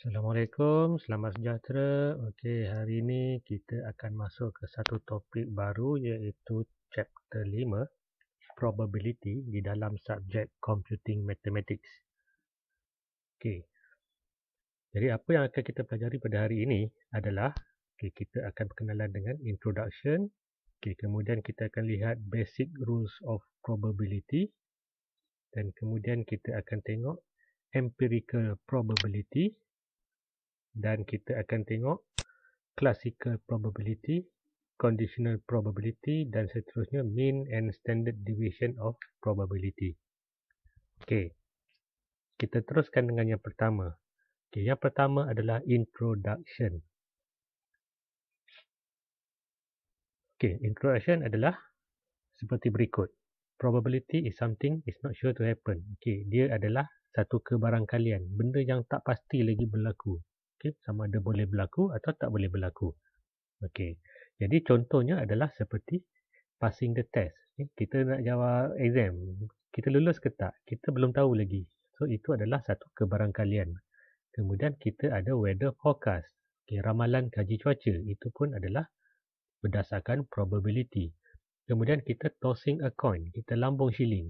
Assalamualaikum, selamat sejahtera. Okey, hari ini kita akan masuk ke satu topik baru iaitu chapter 5 probability di dalam subjek computing mathematics. Okey. Jadi apa yang akan kita pelajari pada hari ini adalah okey, kita akan berkenalan dengan introduction. Okey, kemudian kita akan lihat basic rules of probability dan kemudian kita akan tengok empirical probability dan kita akan tengok classical probability, conditional probability dan seterusnya mean and standard deviation of probability. Okey. Kita teruskan dengan yang pertama. Okey, yang pertama adalah introduction. Okey, introduction adalah seperti berikut. Probability is something is not sure to happen. Okey, dia adalah satu kebarangkalian, benda yang tak pasti lagi berlaku okay, sama ada boleh berlaku atau tak boleh berlaku. Okey. Jadi contohnya adalah seperti passing the test. Okay, kita nak jawab exam, kita lulus ke tak? Kita belum tahu lagi. So itu adalah satu kebarangkalian. Kemudian kita ada weather forecast. Okay, ramalan kaji cuaca itu pun adalah berdasarkan probability. Kemudian kita tossing a coin, kita lambung shilling.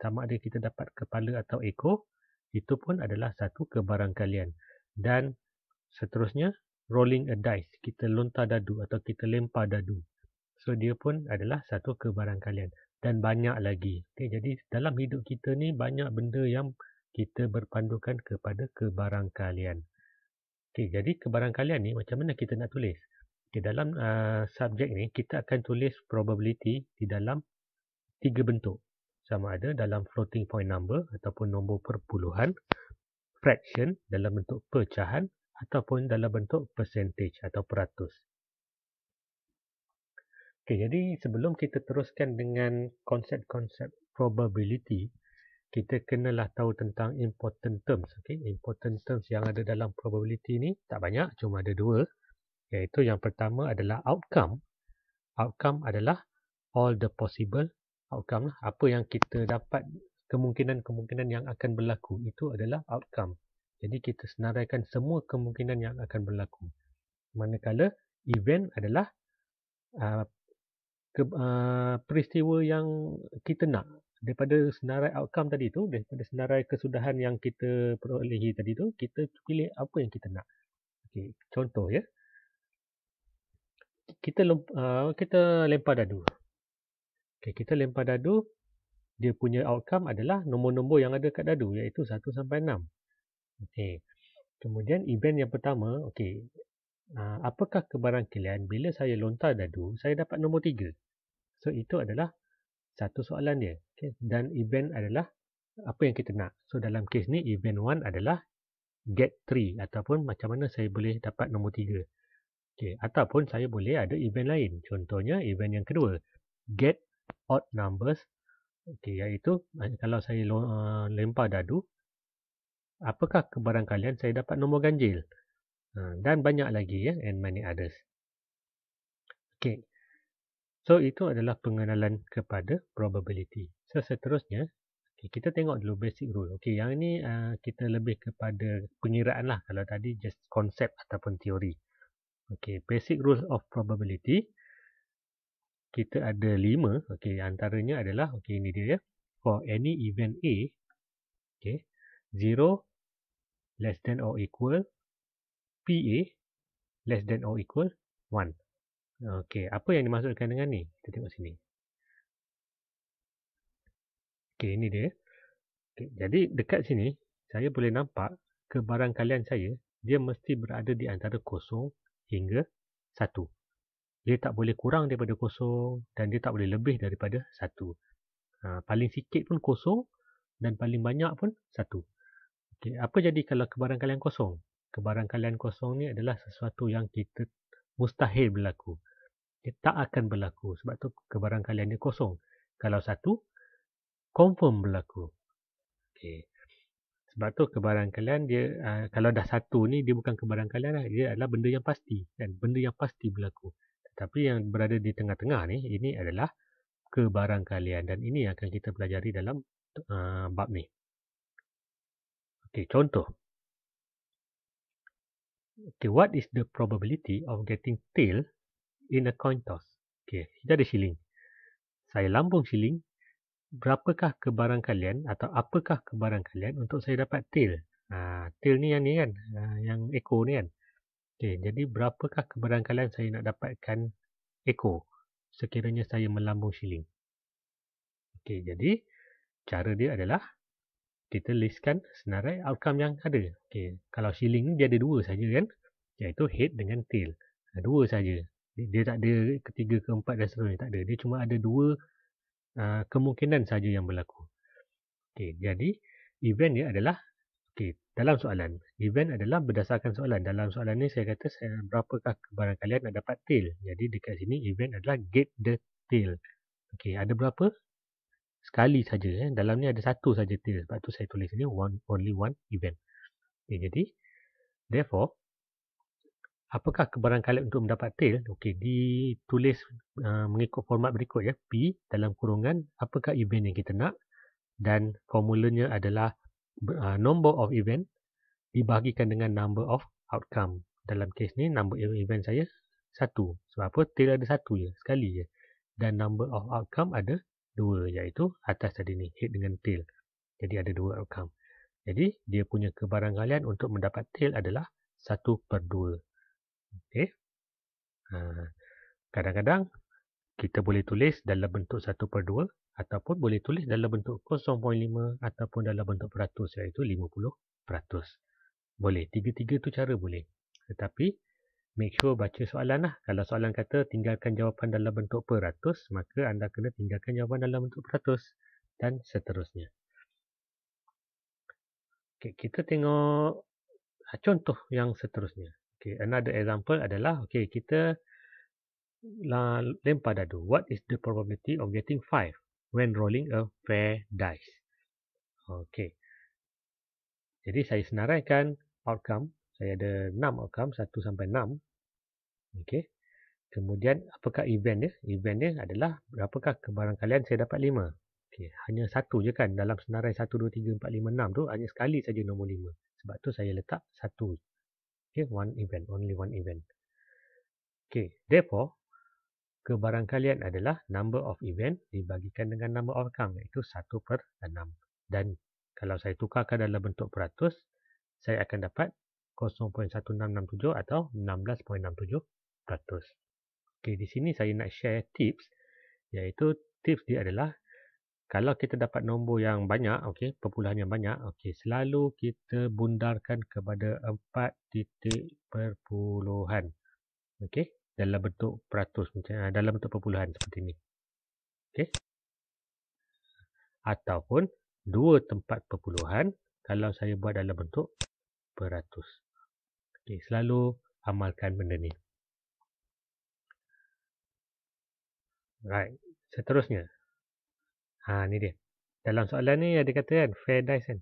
Sama ha, ada kita dapat kepala atau ekor, itu pun adalah satu kebarangkalian. Dan Seterusnya, rolling a dice. Kita lontar dadu atau kita lempar dadu. So, dia pun adalah satu kebarangkalian. Dan banyak lagi. Okay, jadi, dalam hidup kita ni banyak benda yang kita berpandukan kepada kebarangkalian. Okay, jadi, kebarangkalian ni macam mana kita nak tulis? Okay, dalam uh, subjek ni, kita akan tulis probability di dalam tiga bentuk. Sama ada dalam floating point number ataupun nombor perpuluhan. Fraction dalam bentuk pecahan ataupun dalam bentuk percentage atau peratus. Okay, jadi sebelum kita teruskan dengan konsep-konsep probability, kita kenalah tahu tentang important terms. Okay? Important terms yang ada dalam probability ini tak banyak, cuma ada dua. Iaitu yang pertama adalah outcome. Outcome adalah all the possible outcome. Lah. Apa yang kita dapat, kemungkinan-kemungkinan yang akan berlaku, itu adalah outcome. Jadi kita senaraikan semua kemungkinan yang akan berlaku. Manakala event adalah uh, ke, uh, peristiwa yang kita nak daripada senarai outcome tadi tu, daripada senarai kesudahan yang kita perolehi tadi tu, kita pilih apa yang kita nak. Okey, contoh ya. Kita uh, kita lempar dadu. okay kita lempar dadu dia punya outcome adalah nombor-nombor yang ada kat dadu iaitu 1 sampai Okey. Kemudian event yang pertama, okey. Ah, apakah kebarangkalian bila saya lontar dadu, saya dapat nombor 3? So itu adalah satu soalan dia. Okey. Dan event adalah apa yang kita nak. So dalam kes ni event 1 adalah get 3 ataupun macam mana saya boleh dapat nombor 3. Okey, ataupun saya boleh ada event lain. Contohnya event yang kedua, get odd numbers. Okey, iaitu eh, kalau saya eh, lempar dadu, apakah kebarangkalian saya dapat nombor ganjil uh, dan banyak lagi ya and many others Okay, so itu adalah pengenalan kepada probability so seterusnya okay, kita tengok dulu basic rule Okay, yang ini uh, kita lebih kepada pengiraan lah kalau tadi just konsep ataupun teori Okay, basic rules of probability kita ada lima. Okay, antaranya adalah okay ini dia ya. For any event A, okey, less than or equal PA less than or equal 1. Okey, apa yang dimaksudkan dengan ni? Kita tengok sini. Okey, ini dia. Okay, jadi dekat sini saya boleh nampak kebarangkalian saya dia mesti berada di antara kosong hingga 1. Dia tak boleh kurang daripada kosong dan dia tak boleh lebih daripada 1. Ha, paling sikit pun kosong dan paling banyak pun Okay, apa jadi kalau kebarangkalian kosong? Kebarangkalian kosong ni adalah sesuatu yang kita mustahil berlaku. Dia tak akan berlaku sebab tu kebarangkalian dia kosong. Kalau satu, confirm berlaku. Okay. Sebab tu kebarangkalian dia, uh, kalau dah satu ni, dia bukan kebarangkalian lah. Dia adalah benda yang pasti. Dan benda yang pasti berlaku. Tetapi yang berada di tengah-tengah ni, ini adalah kebarangkalian. Dan ini yang akan kita pelajari dalam uh, bab ni. Okay, contoh. Okay, what is the probability of getting tail in a coin toss? Okay, kita ada shilling. Saya lambung shilling. Berapakah kebarang kalian atau apakah kebarang kalian untuk saya dapat tail? Ha, tail ni yang ni kan? Ha, yang echo ni kan? Okay, jadi berapakah kebarang kalian saya nak dapatkan echo? Sekiranya saya melambung shilling. Okay, jadi cara dia adalah kita listkan senarai outcome yang ada. Okey, kalau ceiling ni dia ada dua saja kan? Iaitu head dengan tail. Ha, dua saja. Dia tak ada ketiga, keempat dan seterusnya tak ada. Dia cuma ada dua uh, kemungkinan saja yang berlaku. Okey, jadi event dia adalah okey, dalam soalan. Event adalah berdasarkan soalan. Dalam soalan ni saya kata saya berapakah barang kalian nak dapat tail. Jadi dekat sini event adalah get the tail. Okey, ada berapa? sekali saja eh. dalam ni ada satu saja tier sebab tu saya tulis ni one only one event okay, eh, jadi therefore apakah kebarang kali untuk mendapat tail okey ditulis uh, mengikut format berikut ya p dalam kurungan apakah event yang kita nak dan formulanya adalah uh, number of event dibahagikan dengan number of outcome dalam kes ni number of event saya satu sebab apa tail ada satu je sekali je dan number of outcome ada dua iaitu atas tadi ni head dengan tail jadi ada dua outcome jadi dia punya kebarangkalian untuk mendapat tail adalah 1 per 2 okay. Ha. kadang-kadang kita boleh tulis dalam bentuk 1 per 2 ataupun boleh tulis dalam bentuk 0.5 ataupun dalam bentuk peratus iaitu 50 peratus boleh, tiga-tiga tu cara boleh tetapi make sure baca soalan lah. Kalau soalan kata tinggalkan jawapan dalam bentuk peratus, maka anda kena tinggalkan jawapan dalam bentuk peratus dan seterusnya. Okay, kita tengok ah, contoh yang seterusnya. Okay, another example adalah okay, kita lempar dadu. What is the probability of getting 5 when rolling a fair dice? Okay. Jadi saya senaraikan outcome. Saya ada 6 outcome, 1 sampai Okey. Kemudian apakah event dia? Event dia adalah berapakah kebarang kalian saya dapat 5. Okey, hanya satu je kan dalam senarai 1 2 3 4 5 6 tu hanya sekali saja nombor 5. Sebab tu saya letak satu. Okey, one event, only one event. Okey, therefore kebarang kalian adalah number of event dibagikan dengan number of outcome iaitu 1 per 6. Dan kalau saya tukarkan dalam bentuk peratus, saya akan dapat 0.1667 atau 16.67. Okey, di sini saya nak share tips iaitu tips dia adalah kalau kita dapat nombor yang banyak, okey, perpuluhan yang banyak, okey, selalu kita bundarkan kepada 4 titik perpuluhan. okey, dalam bentuk peratus, ah, dalam bentuk perpuluhan seperti ini. okey, Ataupun dua tempat perpuluhan kalau saya buat dalam bentuk peratus. okey, selalu amalkan benda ni. Right. Seterusnya. Ha ni dia. Dalam soalan ni ada kata kan fair dice kan.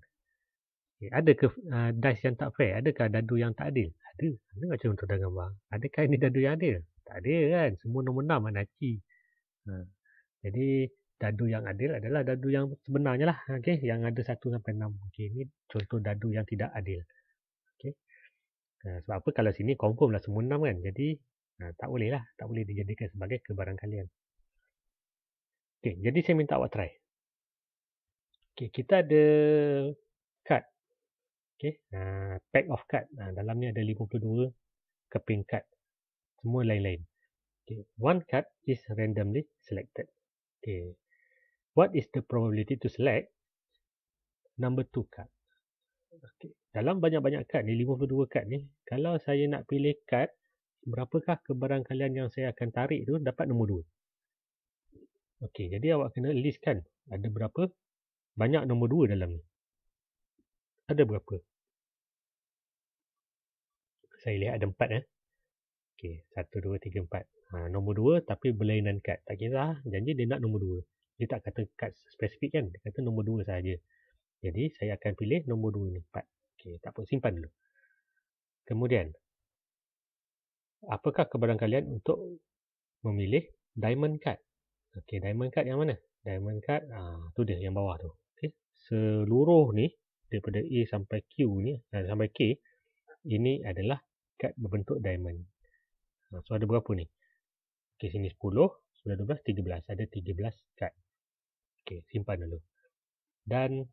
Okay. Eh, ada ke uh, dice yang tak fair? Adakah dadu yang tak adil? Ada. Ada macam untuk dagang bang. Adakah ini dadu yang adil? Tak ada kan. Semua nombor 6 anarki. Ha. Jadi dadu yang adil adalah dadu yang sebenarnya lah. Ha, okay. Yang ada 1 sampai 6. Okay. Ini contoh dadu yang tidak adil. Okay. Ha, sebab apa kalau sini confirm lah semua 6 kan. Jadi ha, tak boleh lah. Tak boleh dijadikan sebagai kebarangkalian. Okay, jadi saya minta awak try. Okay, kita ada card. Okay, uh, ah, pack of card. Uh, ah, dalam ni ada 52 keping card. Semua lain-lain. Okay, one card is randomly selected. Okay, what is the probability to select number two card? Okay, dalam banyak-banyak card ni, 52 card ni, kalau saya nak pilih card, berapakah kebarangkalian yang saya akan tarik tu dapat nombor 2? Okey, jadi awak kena listkan ada berapa banyak nombor 2 dalam ni. Ada berapa? Saya lihat ada 4 eh. Okey, 1 2 3 4. Ha, nombor 2 tapi berlainan kad. Tak kisah, janji dia nak nombor 2. Dia tak kata kad spesifik kan? Dia kata nombor 2 saja. Jadi saya akan pilih nombor 2 ni 4. Okey, tak apa simpan dulu. Kemudian apakah kebarangkalian untuk memilih diamond card? Okey, diamond card yang mana? Diamond card uh, tu dia yang bawah tu. Okey. Seluruh ni daripada A sampai Q ni uh, sampai K ini adalah card berbentuk diamond. Uh, so ada berapa ni? Okey, sini 10, sudah 12, 13. Ada 13 card. Okey, simpan dulu. Dan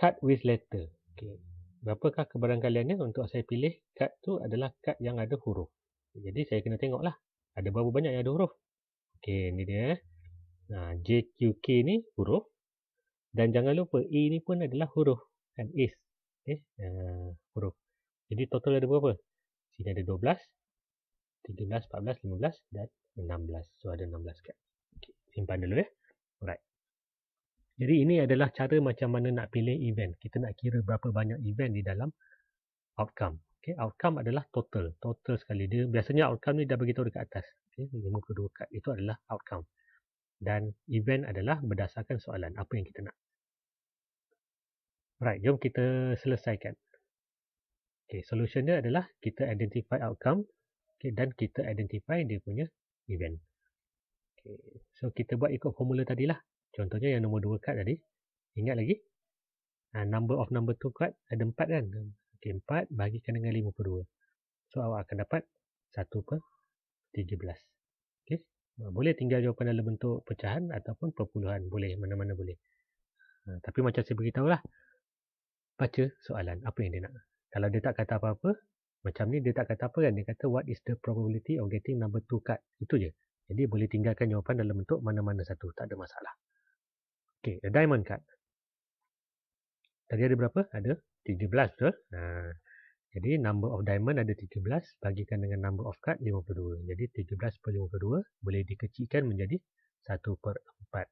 card with letter. Okey. Berapakah kebarang kaliannya untuk saya pilih card tu adalah card yang ada huruf. Jadi saya kena tengok lah, ada berapa banyak yang ada huruf. Okey, ni dia. Ha, JQK ni huruf. Dan jangan lupa E ni pun adalah huruf. Kan? Is. Okay. Uh, eh, huruf. Jadi total ada berapa? Sini ada 12. 13, 14, 15 dan 16. So ada 16 kat. Okay. Simpan dulu ya. Alright. Jadi ini adalah cara macam mana nak pilih event. Kita nak kira berapa banyak event di dalam outcome. Okay, outcome adalah total. Total sekali. Dia biasanya outcome ni dah beritahu dekat atas dua kad itu adalah outcome dan event adalah berdasarkan soalan apa yang kita nak right jom kita selesaikan okay solution dia adalah kita identify outcome okay, dan kita identify dia punya event okay so kita buat ikut formula tadilah contohnya yang nombor dua kad tadi ingat lagi ha, number of number 2 kad ada 4 kan okey 4 bahagikan dengan lima 52 so awak akan dapat satu per 17. Okey. Ah, boleh tinggal jawapan dalam bentuk pecahan ataupun perpuluhan. Boleh. Mana-mana boleh. Ha, tapi macam saya lah. Baca soalan. Apa yang dia nak. Kalau dia tak kata apa-apa. Macam ni dia tak kata apa kan. Dia kata what is the probability of getting number 2 card. Itu je. Jadi boleh tinggalkan jawapan dalam bentuk mana-mana satu. Tak ada masalah. Okey. the diamond card. Tadi ada berapa? Ada 13 betul? Ha, jadi number of diamond ada 13 bagikan dengan number of card 52. Jadi 13 per 52 boleh dikecilkan menjadi 1 per 4.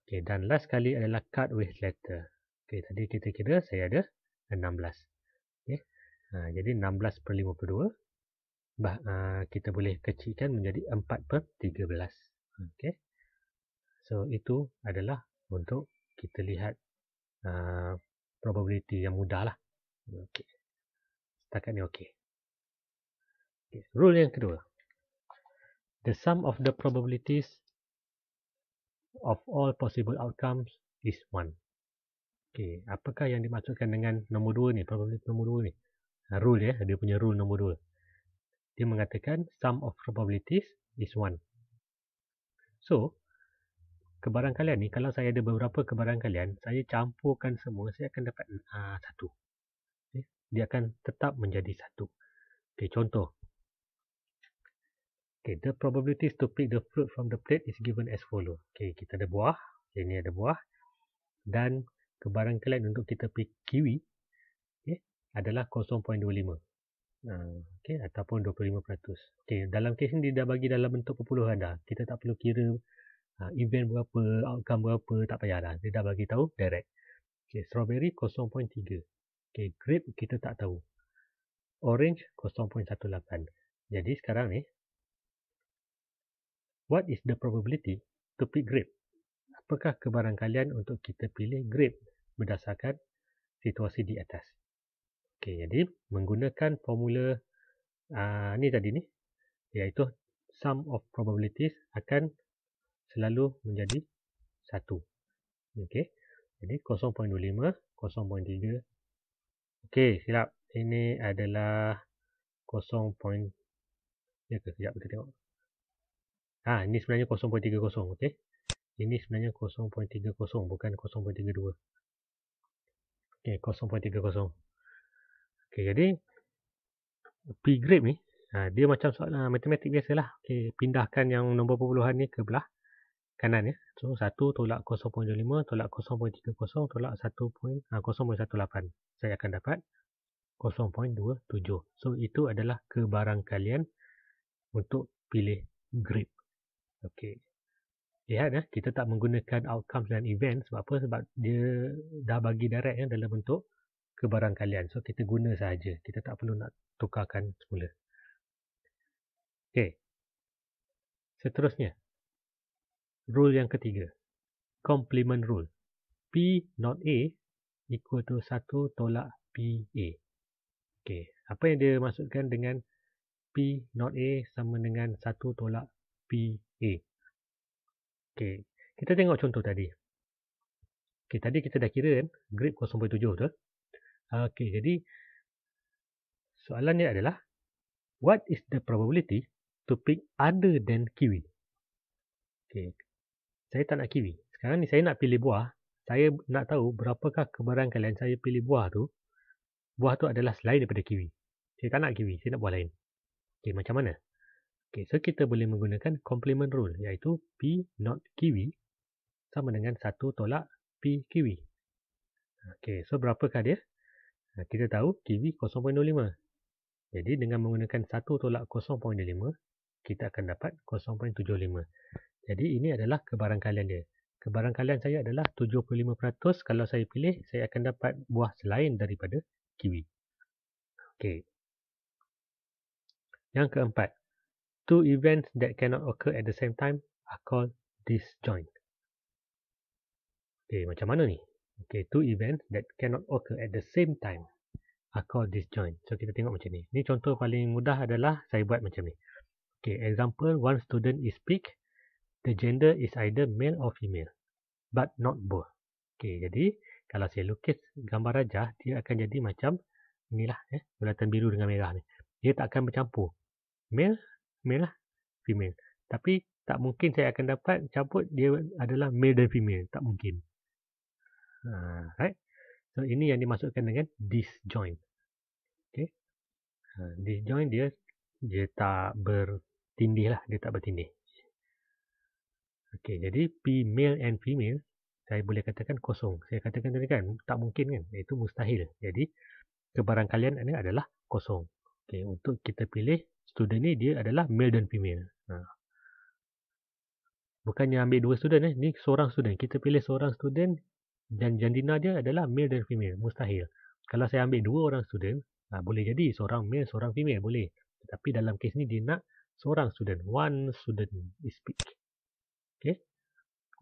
Okey, dan last sekali adalah card with letter. Okey, tadi kita kira saya ada 16. Okey, ha, jadi 16 per 52 bah, ha, kita boleh kecilkan menjadi 4 per 13. Okey, so itu adalah untuk kita lihat ha, probability yang mudah lah. Okey setakat ni okey. Okay. Rule yang kedua. The sum of the probabilities of all possible outcomes is 1. Okay. Apakah yang dimaksudkan dengan nombor 2 ni? Probability nombor 2 ni. Ha, rule ya. Dia punya rule nombor 2. Dia mengatakan sum of probabilities is 1. So, kebarangkalian ni kalau saya ada beberapa kebarangkalian saya campurkan semua saya akan dapat uh, satu dia akan tetap menjadi satu. Okay, contoh. Okay, the probabilities to pick the fruit from the plate is given as follow. Okay, kita ada buah. Okay, ini ada buah. Dan kebarangkalian untuk kita pick kiwi okay, adalah 0.25. Ah, okay, ataupun 25%. Okay, dalam kes ini dia dah bagi dalam bentuk perpuluhan dah. Kita tak perlu kira ah, event berapa, outcome berapa, tak payah dah. Dia dah bagi tahu direct. Okay, strawberry 0.3. Okey, grape kita tak tahu. Orange 0.18. Jadi sekarang ni what is the probability to pick grape? Apakah kebarangkalian untuk kita pilih grape berdasarkan situasi di atas? Okey, jadi menggunakan formula uh, ni tadi ni iaitu sum of probabilities akan selalu menjadi 1. Okey. Jadi 0.25, 0.3, Okey, silap. Ini adalah 0. Ya ke? Sekejap kita tengok. Ha, ini sebenarnya 0.30. Okey. Ini sebenarnya 0.30. Bukan 0.32. Okey, 0.30. Okey, jadi P grade ni, ha, dia macam soal uh, matematik biasalah. Okey, pindahkan yang nombor perpuluhan ni ke belah kanan ya. So, 1 tolak 0.25, tolak 0.30, tolak 1.018. Ha, uh, saya akan dapat 0.27. So itu adalah kebarangkalian untuk pilih grip. Okey. Lihat eh, kita tak menggunakan outcomes dan events sebab apa? Sebab dia dah bagi direct eh, dalam bentuk kebarangkalian. So kita guna saja. Kita tak perlu nak tukarkan semula. Okey. Seterusnya. Rule yang ketiga. Complement rule. P not A equal to 1 tolak P A. Okey, apa yang dia maksudkan dengan P not A sama dengan 1 tolak P PA? Okey, kita tengok contoh tadi. Okey, tadi kita dah kira kan grip 0.7 betul? Okey, jadi soalannya adalah what is the probability to pick other than kiwi? Okey. Saya tak nak kiwi. Sekarang ni saya nak pilih buah saya nak tahu berapakah kebenaran kalian saya pilih buah tu. Buah tu adalah selain daripada kiwi. Saya tak nak kiwi, saya nak buah lain. Okey, macam mana? Okey, so kita boleh menggunakan complement rule iaitu P not kiwi sama dengan 1 tolak P kiwi. Okey, so berapakah dia? Kita tahu kiwi 0.05. Jadi dengan menggunakan 1 tolak 0.05, kita akan dapat 0.75. Jadi ini adalah kebarangkalian dia kebarangkalian saya adalah 75% kalau saya pilih saya akan dapat buah selain daripada kiwi. Okey. Yang keempat, two events that cannot occur at the same time are called disjoint. Okey, macam mana ni? Okey, two events that cannot occur at the same time are called disjoint. So kita tengok macam ni. Ni contoh paling mudah adalah saya buat macam ni. Okey, example one student is picked the gender is either male or female but not both. Okay, jadi kalau saya lukis gambar rajah dia akan jadi macam inilah eh bulatan biru dengan merah ni. Dia tak akan bercampur. Male, male lah, female. Tapi tak mungkin saya akan dapat cabut dia adalah male dan female. Tak mungkin. Ha, right? So ini yang dimasukkan dengan disjoint. Okay. Ha, disjoint dia dia tak bertindih lah. Dia tak bertindih. Okey, jadi P male and female saya boleh katakan kosong. Saya katakan tadi kan, tak mungkin kan? Itu mustahil. Jadi, kebarangkalian ini adalah kosong. Okey, untuk kita pilih student ni dia adalah male dan female. Ha. Bukannya ambil dua student eh. Ni seorang student. Kita pilih seorang student dan jantina dia adalah male dan female. Mustahil. Kalau saya ambil dua orang student, ha, boleh jadi seorang male, seorang female. Boleh. Tapi dalam kes ni dia nak seorang student. One student is picked. Okay.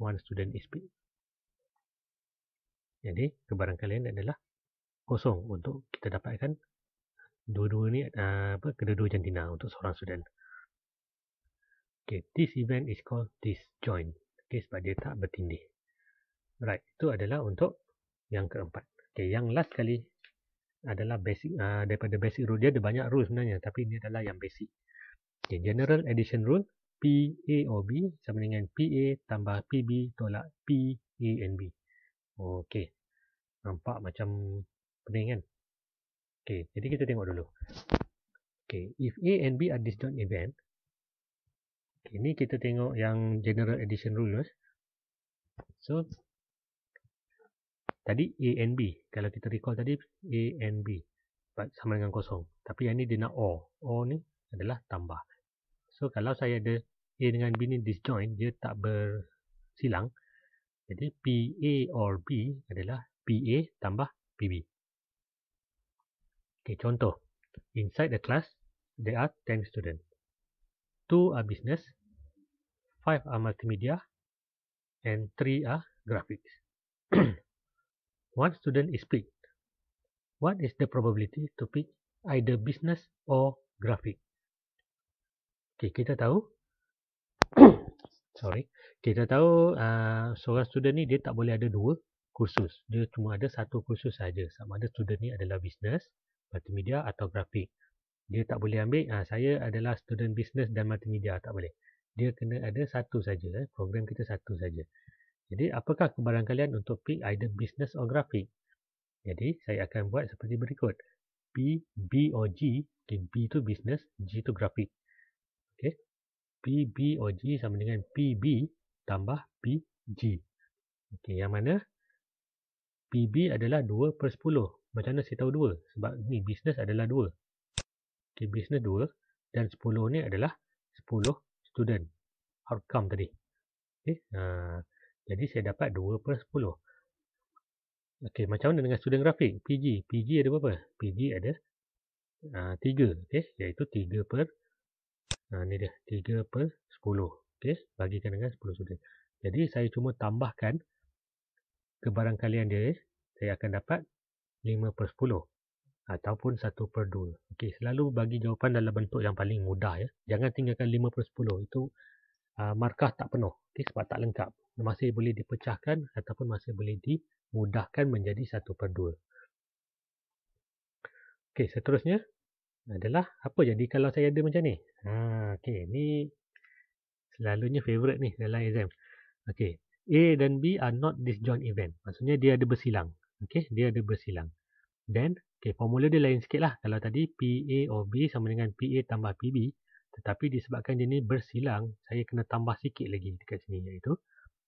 One student is P. Jadi, kebarang kalian adalah kosong untuk kita dapatkan dua-dua ni uh, apa kedua-dua jantina untuk seorang student. Okay, this event is called disjoint. Okay, sebab dia tak bertindih. Right, itu adalah untuk yang keempat. Okay, yang last kali adalah basic uh, daripada basic rule dia ada banyak rule sebenarnya tapi ini adalah yang basic. Okay, general addition rule B sama dengan PA tambah PB tolak B. Okey. Nampak macam pening kan? Okey, jadi kita tengok dulu. Okey, if A and B are disjoint event. Okey, ini kita tengok yang general addition rules. So tadi A and B, kalau kita recall tadi A and B sama dengan kosong. Tapi yang ni dia nak O. O ni adalah tambah. So kalau saya ada A dengan B ni disjoint, dia tak bersilang. Jadi PA or B adalah PA tambah PB. Okay, contoh. Inside the class, there are ten students. two are business, five are multimedia, and three are graphics. One student is picked. What is the probability to pick either business or graphic? Okay, kita tahu sorry kita tahu uh, seorang student ni dia tak boleh ada dua kursus dia cuma ada satu kursus saja sama ada student ni adalah business multimedia atau grafik dia tak boleh ambil uh, saya adalah student business dan multimedia tak boleh dia kena ada satu saja eh. program kita satu saja jadi apakah kebaran kalian untuk pick either business or grafik jadi saya akan buat seperti berikut B B or G okay, B tu business G tu grafik okey PB PBOG sama dengan PB tambah PG. Okey, yang mana PB adalah 2 per 10. Macam mana saya tahu 2? Sebab ni bisnes adalah 2. Okey, bisnes 2 dan 10 ni adalah 10 student outcome tadi. Okey, uh, jadi saya dapat 2 per 10. Okey, macam mana dengan student grafik? PG. PG ada berapa? PG ada uh, ah, 3. Okey, iaitu 3 per 10. Ha, ni dia 3 per 10. Okey, bagikan dengan 10 student. Jadi saya cuma tambahkan ke kebarangkalian dia, eh. saya akan dapat 5 per 10 ataupun 1 per 2. Okey, selalu bagi jawapan dalam bentuk yang paling mudah ya. Jangan tinggalkan 5 per 10. Itu uh, markah tak penuh. Okey, sebab tak lengkap. Masih boleh dipecahkan ataupun masih boleh dimudahkan menjadi 1 per 2. Okey, seterusnya adalah apa jadi kalau saya ada macam ni? Ha, okay, ni selalunya favourite ni dalam exam. Okay, A dan B are not disjoint event. Maksudnya dia ada bersilang. Okay, dia ada bersilang. Then, okay, formula dia lain sikit lah. Kalau tadi PA or B sama dengan PA tambah PB. Tetapi disebabkan dia ni bersilang, saya kena tambah sikit lagi dekat sini iaitu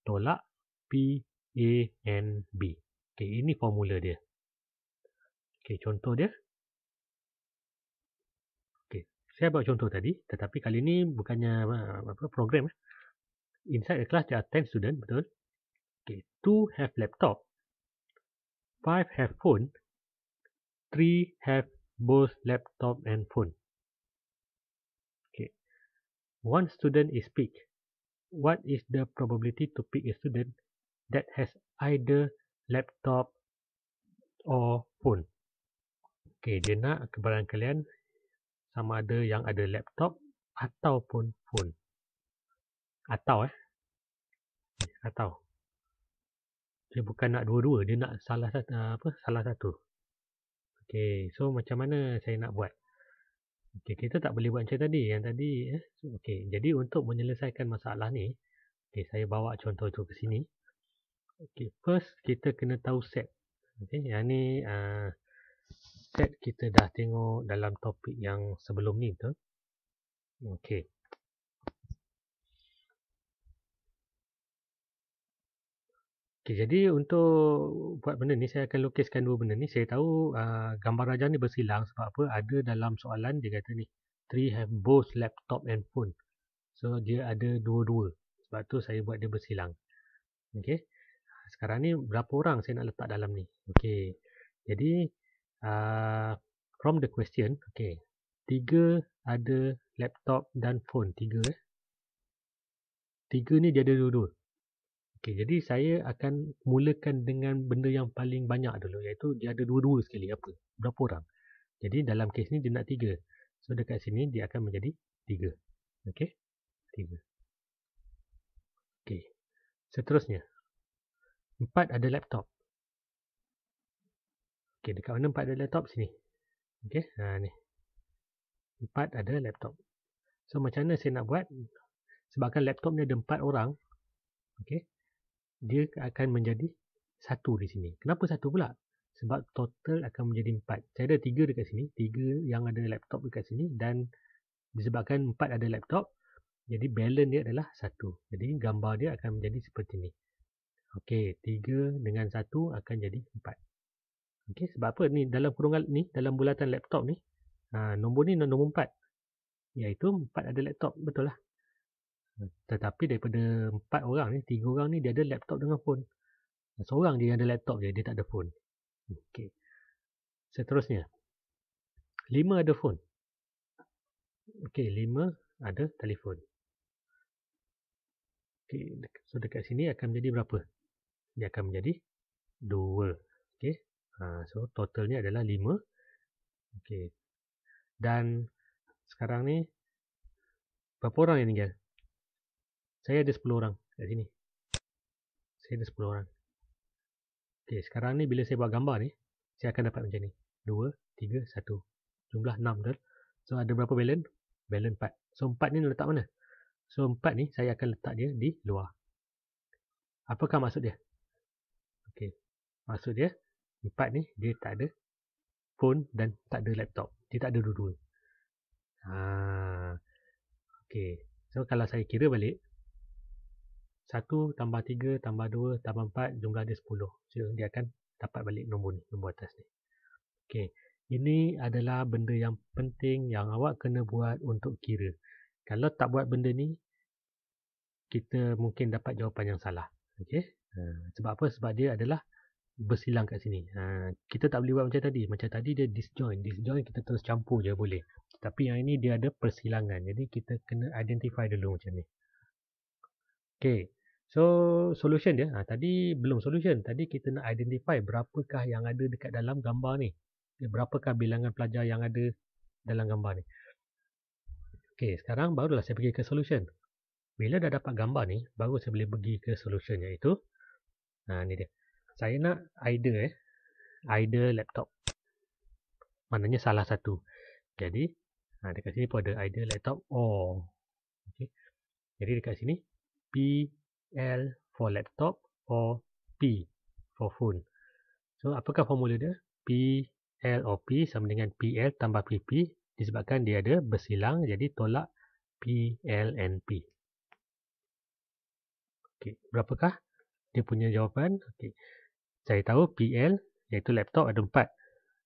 tolak P, A and B. Okay, ini formula dia. Okay, contoh dia saya buat contoh tadi tetapi kali ini bukannya eh, apa program eh. inside the class there are 10 student betul okay 2 have laptop five have phone three have both laptop and phone okay one student is pick what is the probability to pick a student that has either laptop or phone okay dia nak kepada sama ada yang ada laptop ataupun phone. Atau eh. Atau. Dia bukan nak dua-dua, dia nak salah satu ah, apa? Salah satu. Okey, so macam mana saya nak buat? Okey, kita tak boleh buat macam tadi. Yang tadi eh okey. Jadi untuk menyelesaikan masalah ni, okey saya bawa contoh itu ke sini. Okey, first kita kena tahu set. Okey, yang ni uh, konsep kita dah tengok dalam topik yang sebelum ni betul? Okey. Okay, jadi untuk buat benda ni saya akan lukiskan dua benda ni. Saya tahu uh, gambar rajah ni bersilang sebab apa? Ada dalam soalan dia kata ni, "Three have both laptop and phone." So dia ada dua-dua. Sebab tu saya buat dia bersilang. Okey. Sekarang ni berapa orang saya nak letak dalam ni? Okey. Jadi uh, ah, from the question, okay, tiga ada laptop dan phone tiga. Eh. Tiga ni dia ada dua-dua. Okay, jadi saya akan mulakan dengan benda yang paling banyak dulu iaitu dia ada dua-dua sekali apa? Berapa orang? Jadi dalam kes ni dia nak tiga. So dekat sini dia akan menjadi tiga. Okay? Tiga. Okay. Seterusnya. Empat ada laptop. Okey, dekat mana empat ada laptop sini. Okey, ha ni. Empat ada laptop. So macam mana saya nak buat? Sebabkan laptop ni ada empat orang. Okey. Dia akan menjadi satu di sini. Kenapa satu pula? Sebab total akan menjadi empat. Saya ada tiga dekat sini. Tiga yang ada laptop dekat sini. Dan disebabkan empat ada laptop. Jadi balance dia adalah satu. Jadi gambar dia akan menjadi seperti ini. Okey. Tiga dengan satu akan jadi empat. Okey, sebab apa ni dalam kurungan ni, dalam bulatan laptop ni, ha, nombor ni nombor 4. Iaitu 4 ada laptop, betul lah. Tetapi daripada 4 orang ni, 3 orang ni dia ada laptop dengan phone. Seorang je yang ada laptop je, dia tak ada phone. Okey. Seterusnya. 5 ada phone. Okey, 5 ada telefon. Okey, so dekat sini akan menjadi berapa? Dia akan menjadi Ha, so totalnya adalah 5 okey dan sekarang ni berapa orang yang tinggal saya ada 10 orang kat sini saya ada 10 orang okey sekarang ni bila saya buat gambar ni saya akan dapat macam ni 2 3 1 jumlah 6 dah so ada berapa balance balance 4 so 4 ni letak mana so 4 ni saya akan letak dia di luar apakah maksud dia okey maksud dia empat ni dia tak ada phone dan tak ada laptop. Dia tak ada dua-dua. Ha. Okey. So kalau saya kira balik 1 tambah 3 tambah 2 tambah 4 jumlah dia 10. So dia akan dapat balik nombor ni, nombor atas ni. Okey. Ini adalah benda yang penting yang awak kena buat untuk kira. Kalau tak buat benda ni kita mungkin dapat jawapan yang salah. Okey. Ha. Sebab apa? Sebab dia adalah bersilang kat sini. Uh, kita tak boleh buat macam tadi. Macam tadi dia disjoint. Disjoint kita terus campur je boleh. Tapi yang ini dia ada persilangan. Jadi kita kena identify dulu macam ni. Okay. So solution dia. Uh, tadi belum solution. Tadi kita nak identify berapakah yang ada dekat dalam gambar ni. Ya, berapakah bilangan pelajar yang ada dalam gambar ni. Okay. Sekarang barulah saya pergi ke solution. Bila dah dapat gambar ni, baru saya boleh pergi ke solution iaitu. Uh, ni dia saya nak either eh either laptop maknanya salah satu jadi ha, dekat sini pun ada either laptop or oh, okay. jadi dekat sini P L for laptop or P for phone so apakah formula dia P L O P sama dengan P L tambah P P disebabkan dia ada bersilang jadi tolak P L and P Okey, berapakah dia punya jawapan? Okey. Saya tahu PL iaitu laptop ada empat,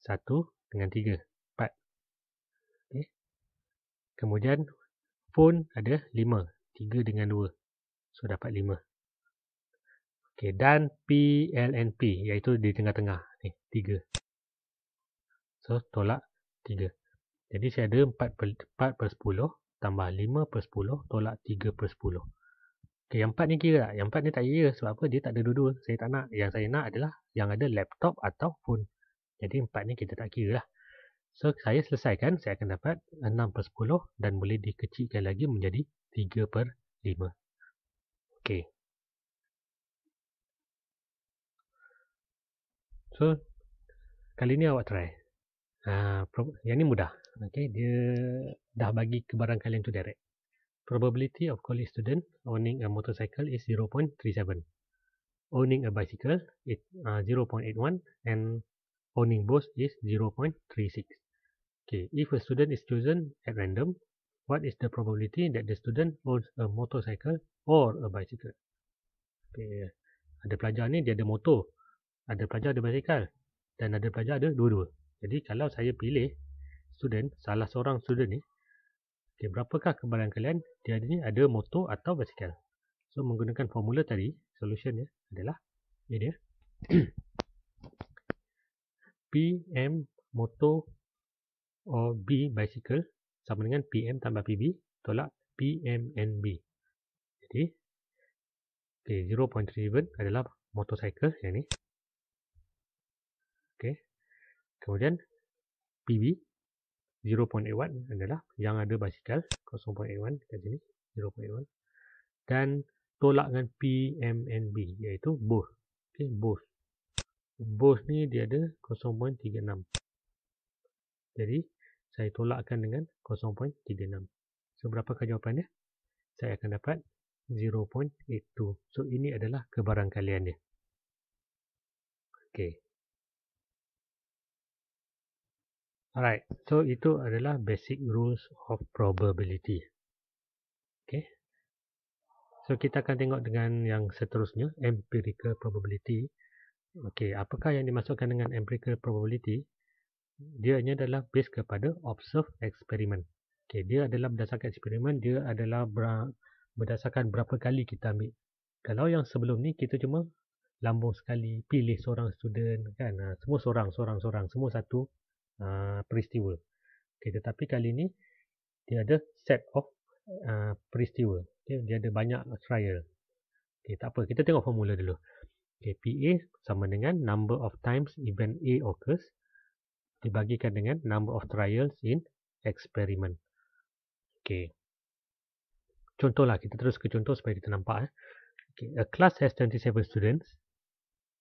satu dengan tiga, empat. Okay. Kemudian phone ada lima, tiga dengan dua, So dapat lima. Okay. Dan PLNP iaitu di tengah-tengah. tiga. So tolak tiga. Jadi saya ada empat per, sepuluh tambah lima per sepuluh tolak tiga per sepuluh. Okay, yang empat ni kira tak? Lah. Yang empat ni tak kira sebab apa dia tak ada dua-dua. Saya tak nak. Yang saya nak adalah yang ada laptop atau phone. Jadi empat ni kita tak kira lah. So saya selesaikan, saya akan dapat 6 per 10 dan boleh dikecilkan lagi menjadi 3 per 5. Okay. So, kali ni awak try. Uh, yang ni mudah. Okay, dia dah bagi ke barang kalian tu direct probability of college student owning a motorcycle is 0.37. Owning a bicycle is uh, 0.81 and owning both is 0.36. Okay, if a student is chosen at random, what is the probability that the student owns a motorcycle or a bicycle? Okay, ada pelajar ni dia ada motor, ada pelajar ada bicycle dan ada pelajar ada dua-dua. Jadi kalau saya pilih student salah seorang student ni Okay, berapakah kebalan kalian tiadanya ada motor atau basikal? So, menggunakan formula tadi, solution ya, adalah ini dia. PM motor or B bicycle sama dengan PM tambah PB tolak PMNB. Jadi, okay, 0.37 adalah motorcycle yang ni. Okay. Kemudian, PB 0.8 adalah yang ada basikal 0.8 kat sini 0.8 watt dan tolakkan P, M, N, B iaitu both ok both both ni dia ada 0.36 jadi saya tolakkan dengan 0.36 so berapakah jawapannya saya akan dapat 0.82 so ini adalah kebarangkalian kebarangkaliannya ok Alright, so itu adalah basic rules of probability. Okay. So kita akan tengok dengan yang seterusnya, empirical probability. Okay, apakah yang dimasukkan dengan empirical probability? Dia hanya adalah based kepada observed experiment. Okay, dia adalah berdasarkan eksperimen, dia adalah berdasarkan berapa kali kita ambil. Kalau yang sebelum ni, kita cuma lambung sekali, pilih seorang student, kan? Ha, semua seorang, seorang, seorang, semua satu. Uh, peristiwa. Okay, tetapi kali ini dia ada set of uh, peristiwa. Okay, dia ada banyak trial. Okay, tak apa, kita tengok formula dulu. Okay, PA sama dengan number of times event A occurs dibagikan dengan number of trials in experiment. Okay. Contoh Contohlah, kita terus ke contoh supaya kita nampak. Eh. Okay, a class has 27 students.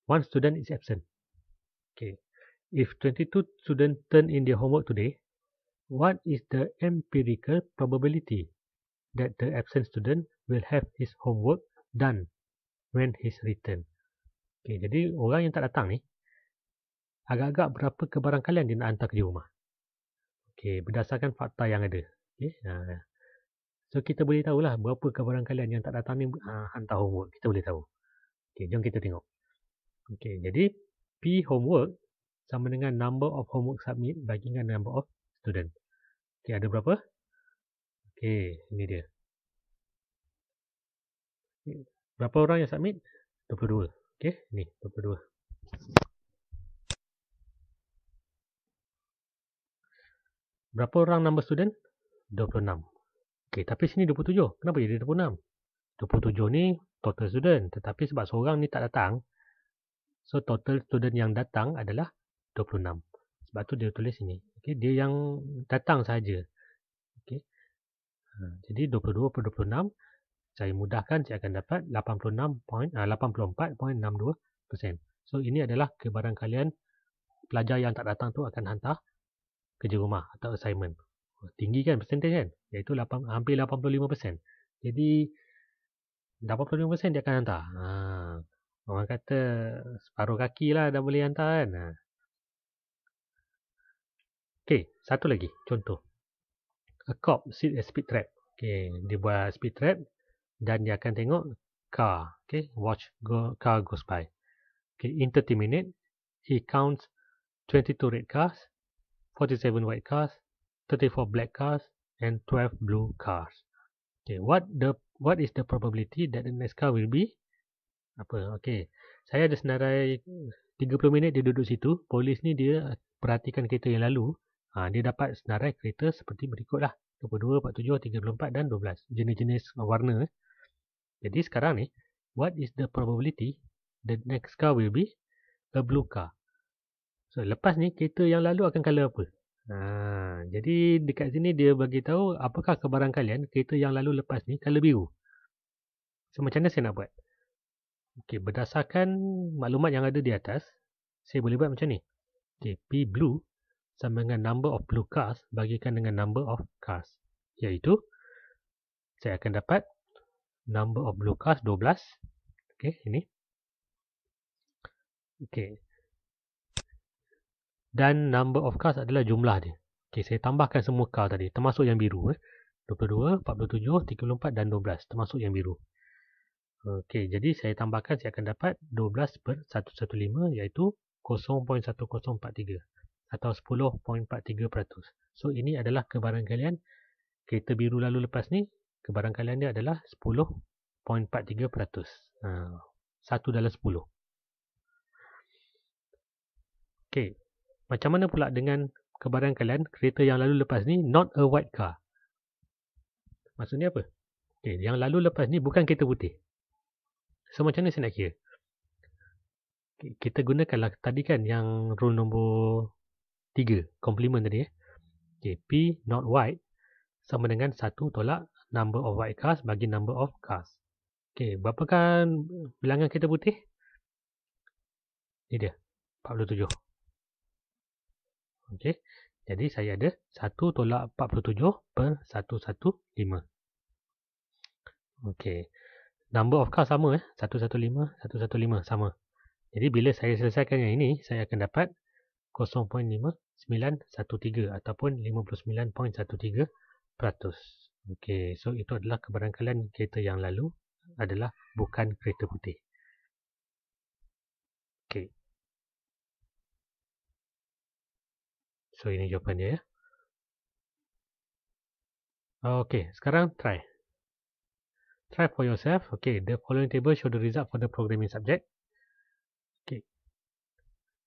One student is absent. Okay, if 22 students turn in their homework today, what is the empirical probability that the absent student will have his homework done when he's written? Okay, jadi orang yang tak datang ni, agak-agak berapa kebarangkalian dia nak hantar ke rumah? Okay, berdasarkan fakta yang ada. Okay, uh, so kita boleh tahulah berapa kebarangkalian yang tak datang ni uh, hantar homework. Kita boleh tahu. Okay, jom kita tengok. Okay, jadi P homework sama dengan number of homework submit bagi dengan number of student. Okey, ada berapa? Okey, ini dia. Berapa orang yang submit? 22. Okey, ni 22. Berapa orang number student? 26. Okey, tapi sini 27. Kenapa jadi 26? 27 ni total student. Tetapi sebab seorang ni tak datang. So, total student yang datang adalah 26. 26. Sebab tu dia tulis sini. Okay, dia yang datang saja. Okay. Ha, jadi 22 per 26, saya mudahkan saya akan dapat 84.62%. Ah, so ini adalah kebarang kalian pelajar yang tak datang tu akan hantar kerja rumah atau assignment. Oh, Tinggi kan percentage kan? Iaitu hampir 85%. Jadi 85% dia akan hantar. Ha, orang kata separuh kaki lah dah boleh hantar kan. Ha. Okay, satu lagi contoh. A cop sit a eh, speed trap. Okay, dia buat speed trap dan dia akan tengok car. Okay, watch go, car goes by. Okay, in 30 minute, he counts 22 red cars, 47 white cars, 34 black cars and 12 blue cars. Okay, what the what is the probability that the next car will be? Apa? Okay, saya ada senarai 30 minit dia duduk situ. Polis ni dia perhatikan kereta yang lalu. Ha, dia dapat senarai kereta seperti berikutlah. 22, 47, 34 dan 12. Jenis-jenis warna. Jadi sekarang ni, what is the probability the next car will be a blue car? So lepas ni kereta yang lalu akan color apa? Ha, jadi dekat sini dia bagi tahu apakah kebarang kalian kereta yang lalu lepas ni color biru. So macam mana saya nak buat? Okay, berdasarkan maklumat yang ada di atas, saya boleh buat macam ni. Okey, P blue sama dengan number of blue cars bagikan dengan number of cars. Iaitu, saya akan dapat number of blue cars 12. Okey, ini. Okey. Dan number of cars adalah jumlah dia. Okey, saya tambahkan semua car tadi. Termasuk yang biru. Eh. 22, 47, 34 dan 12. Termasuk yang biru. Okey, jadi saya tambahkan saya akan dapat 12 per 115 iaitu 0.1043 atau 10.43%. So ini adalah kebarangkalian kereta biru lalu lepas ni kebarangkalian dia adalah 10.43%. Uh, 1 dalam 10. Okey, macam mana pula dengan kebarangkalian kereta yang lalu lepas ni not a white car? Maksudnya apa? Okey, yang lalu lepas ni bukan kereta putih. So macam mana saya nak kira? Kita gunakanlah tadi kan yang rule nombor tiga complement tadi eh. Okay, P not white sama dengan satu tolak number of white cars bagi number of cars. Okay, kan bilangan kereta putih? Ini dia, 47. Okay, jadi saya ada satu tolak 47 per 115. Okay, number of cars sama eh, 115, 115 sama. Jadi bila saya selesaikan yang ini, saya akan dapat 0.5913 ataupun 59.13% Okey, so itu adalah keberangkalan kereta yang lalu adalah bukan kereta putih Okey. so ini jawapannya ya Okey, sekarang try try for yourself Okey, the following table show the result for the programming subject Okay,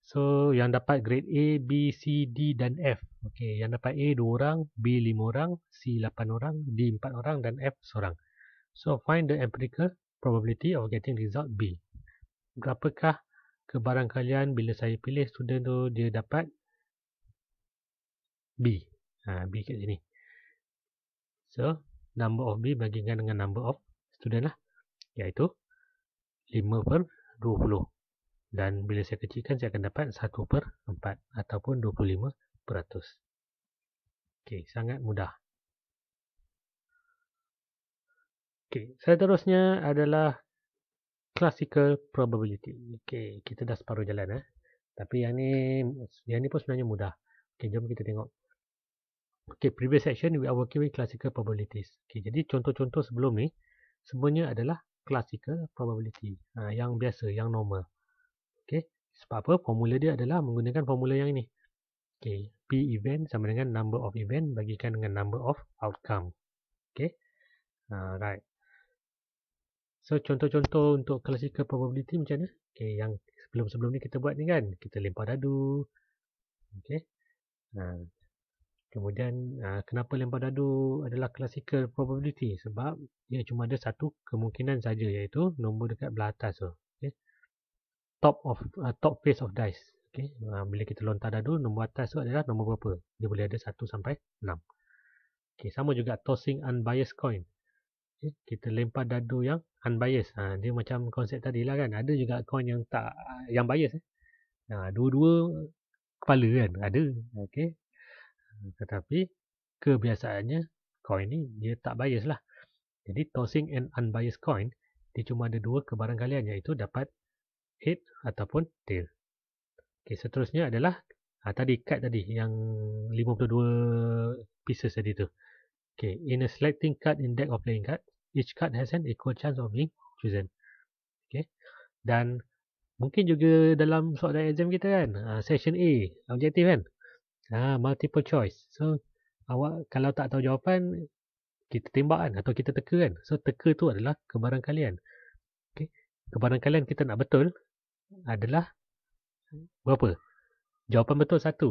So yang dapat grade A, B, C, D dan F. Okey, yang dapat A 2 orang, B 5 orang, C 8 orang, D 4 orang dan F seorang. So find the empirical probability of getting result B. Berapakah kebarangkalian bila saya pilih student tu dia dapat B. Ha, B kat sini. So number of B bagikan dengan number of student lah. Iaitu 5 per 20 dan bila saya kecilkan saya akan dapat 1 per 4 ataupun 25 peratus okay, sangat mudah okay, seterusnya adalah classical probability okay, kita dah separuh jalan eh? tapi yang ni, yang ni pun sebenarnya mudah okay, jom kita tengok Okay, previous section we are working with classical probabilities. Okay, jadi contoh-contoh sebelum ni semuanya adalah classical probability uh, yang biasa, yang normal. Okey. Sebab apa? Formula dia adalah menggunakan formula yang ini. Okey. P event sama dengan number of event bagikan dengan number of outcome. Okey. Alright. Ah, so contoh-contoh untuk classical probability macam mana? Okey, yang sebelum-sebelum ni kita buat ni kan, kita lempar dadu. Okey. Nah. Kemudian ah, kenapa lempar dadu adalah classical probability? Sebab dia cuma ada satu kemungkinan saja iaitu nombor dekat belah atas tu top of uh, top face of dice. okey. Uh, bila kita lontar dadu, nombor atas tu adalah nombor berapa? Dia boleh ada 1 sampai 6. Okey, Sama juga tossing unbiased coin. Okay. Kita lempar dadu yang unbiased. Uh, dia macam konsep tadi lah kan. Ada juga coin yang tak uh, yang biased. Eh. Ha, dua-dua kepala kan? Ada. okey. tetapi kebiasaannya coin ni dia tak bias lah. Jadi tossing an unbiased coin, dia cuma ada dua kebarangkalian iaitu dapat head ataupun tail. Okey, seterusnya adalah ha, tadi cut tadi yang 52 pieces tadi tu. Okey, in a selecting card in deck of playing card, each card has an equal chance of being chosen. Okey. Dan mungkin juga dalam soalan exam kita kan, ha, session A, objektif kan? Ha, multiple choice. So awak kalau tak tahu jawapan kita tembak kan atau kita teka kan. So teka tu adalah kebarangkalian. Okey. Kebarangkalian kita nak betul Hmm. adalah berapa? Jawapan betul satu.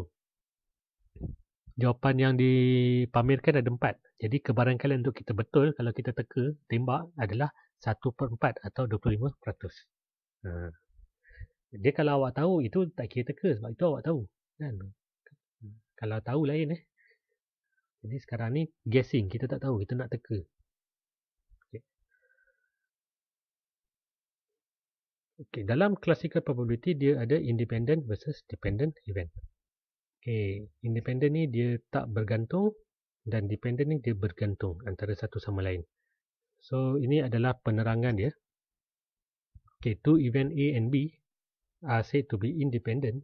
Jawapan yang dipamerkan ada empat. Jadi kebarangkalian untuk kita betul kalau kita teka, tembak adalah satu per empat atau dua puluh lima peratus. Ha. Dia kalau awak tahu itu tak kira teka sebab itu awak tahu. Kan? Kalau tahu lain eh. Jadi sekarang ni guessing. Kita tak tahu. Kita nak teka. Okay, dalam classical probability dia ada independent versus dependent event. Okay, independent ni dia tak bergantung dan dependent ni dia bergantung antara satu sama lain. So ini adalah penerangan dia. Okay, two event A and B are said to be independent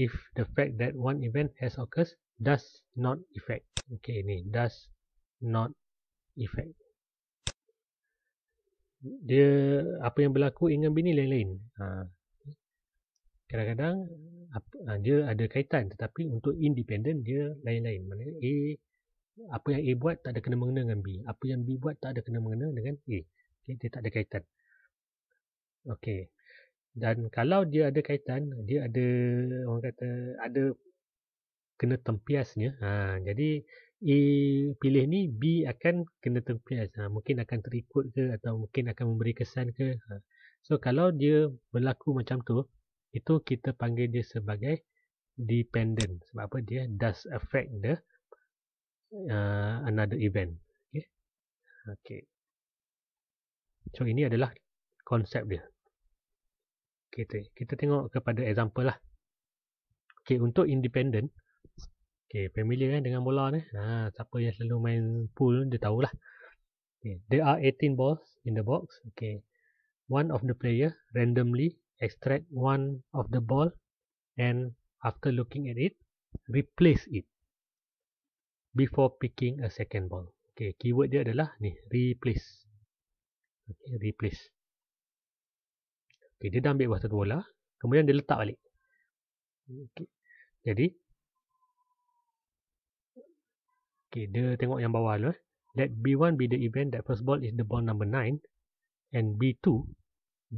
if the fact that one event has occurred does not affect. Okay, ini does not affect dia apa yang berlaku dengan bini lain-lain. Ha. Kadang-kadang ha, dia ada kaitan tetapi untuk independen dia lain-lain. Mana A apa yang A buat tak ada kena mengena dengan B. Apa yang B buat tak ada kena mengena dengan A. Okay, dia tak ada kaitan. Okey. Dan kalau dia ada kaitan, dia ada orang kata ada kena tempiasnya. Ha, jadi A pilih ni B akan kena terpias ha, mungkin akan terikut ke atau mungkin akan memberi kesan ke ha. so kalau dia berlaku macam tu itu kita panggil dia sebagai dependent sebab apa dia does affect the uh, another event Okay. okey so ini adalah konsep dia kita okay, kita tengok kepada example lah Okay untuk independent Okay, familiar kan dengan bola ni. Ha, siapa yang selalu main pool dia tahulah. Okay, there are 18 balls in the box. Okay. One of the player randomly extract one of the ball and after looking at it, replace it before picking a second ball. Okay, keyword dia adalah ni, replace. Okay, replace. Okay, dia dah ambil satu bola, kemudian dia letak balik. Okay. Jadi, Okay, dia tengok yang bawah tu. Eh. Let B1 be the event that first ball is the ball number 9. And B2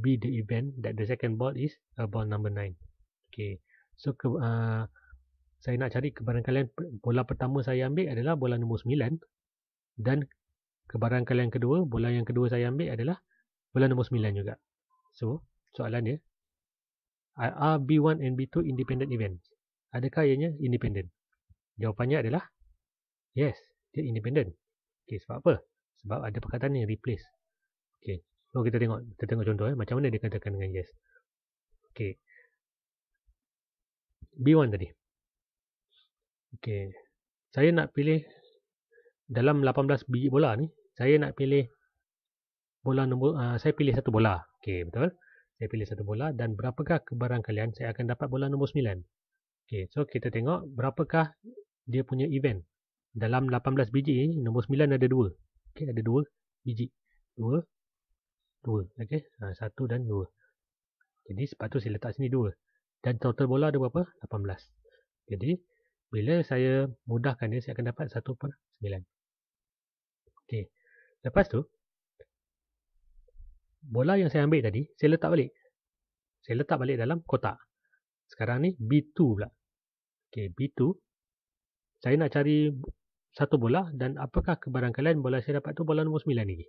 be the event that the second ball is a ball number 9. Okay. So, ke, uh, saya nak cari kebaran kalian. Bola pertama saya ambil adalah bola nombor 9. Dan kebaran kalian kedua, bola yang kedua saya ambil adalah bola nombor 9 juga. So, soalan soalannya. Are B1 and B2 independent events? Adakah ianya independent? Jawapannya adalah Yes, dia independent. Okay, sebab apa? Sebab ada perkataan yang replace. Okay, so kita tengok kita tengok contoh eh. Macam mana dia katakan dengan yes. Okay. B1 tadi. Okay. Saya nak pilih dalam 18 biji bola ni, saya nak pilih bola nombor, uh, saya pilih satu bola. Okay, betul? Saya pilih satu bola dan berapakah kebarang kalian saya akan dapat bola nombor 9? Okay, so kita tengok berapakah dia punya event dalam 18 biji ni nombor 9 ada 2 okey ada 2 biji 2 2 okey ha, 1 dan 2 jadi sepatutnya saya letak sini 2 dan total bola ada berapa 18 jadi bila saya mudahkan dia saya akan dapat 1.9 okey lepas tu bola yang saya ambil tadi saya letak balik saya letak balik dalam kotak sekarang ni B2 pula okey B2 saya nak cari satu bola dan apakah kebarangkalian bola saya dapat tu bola nombor 9 ini?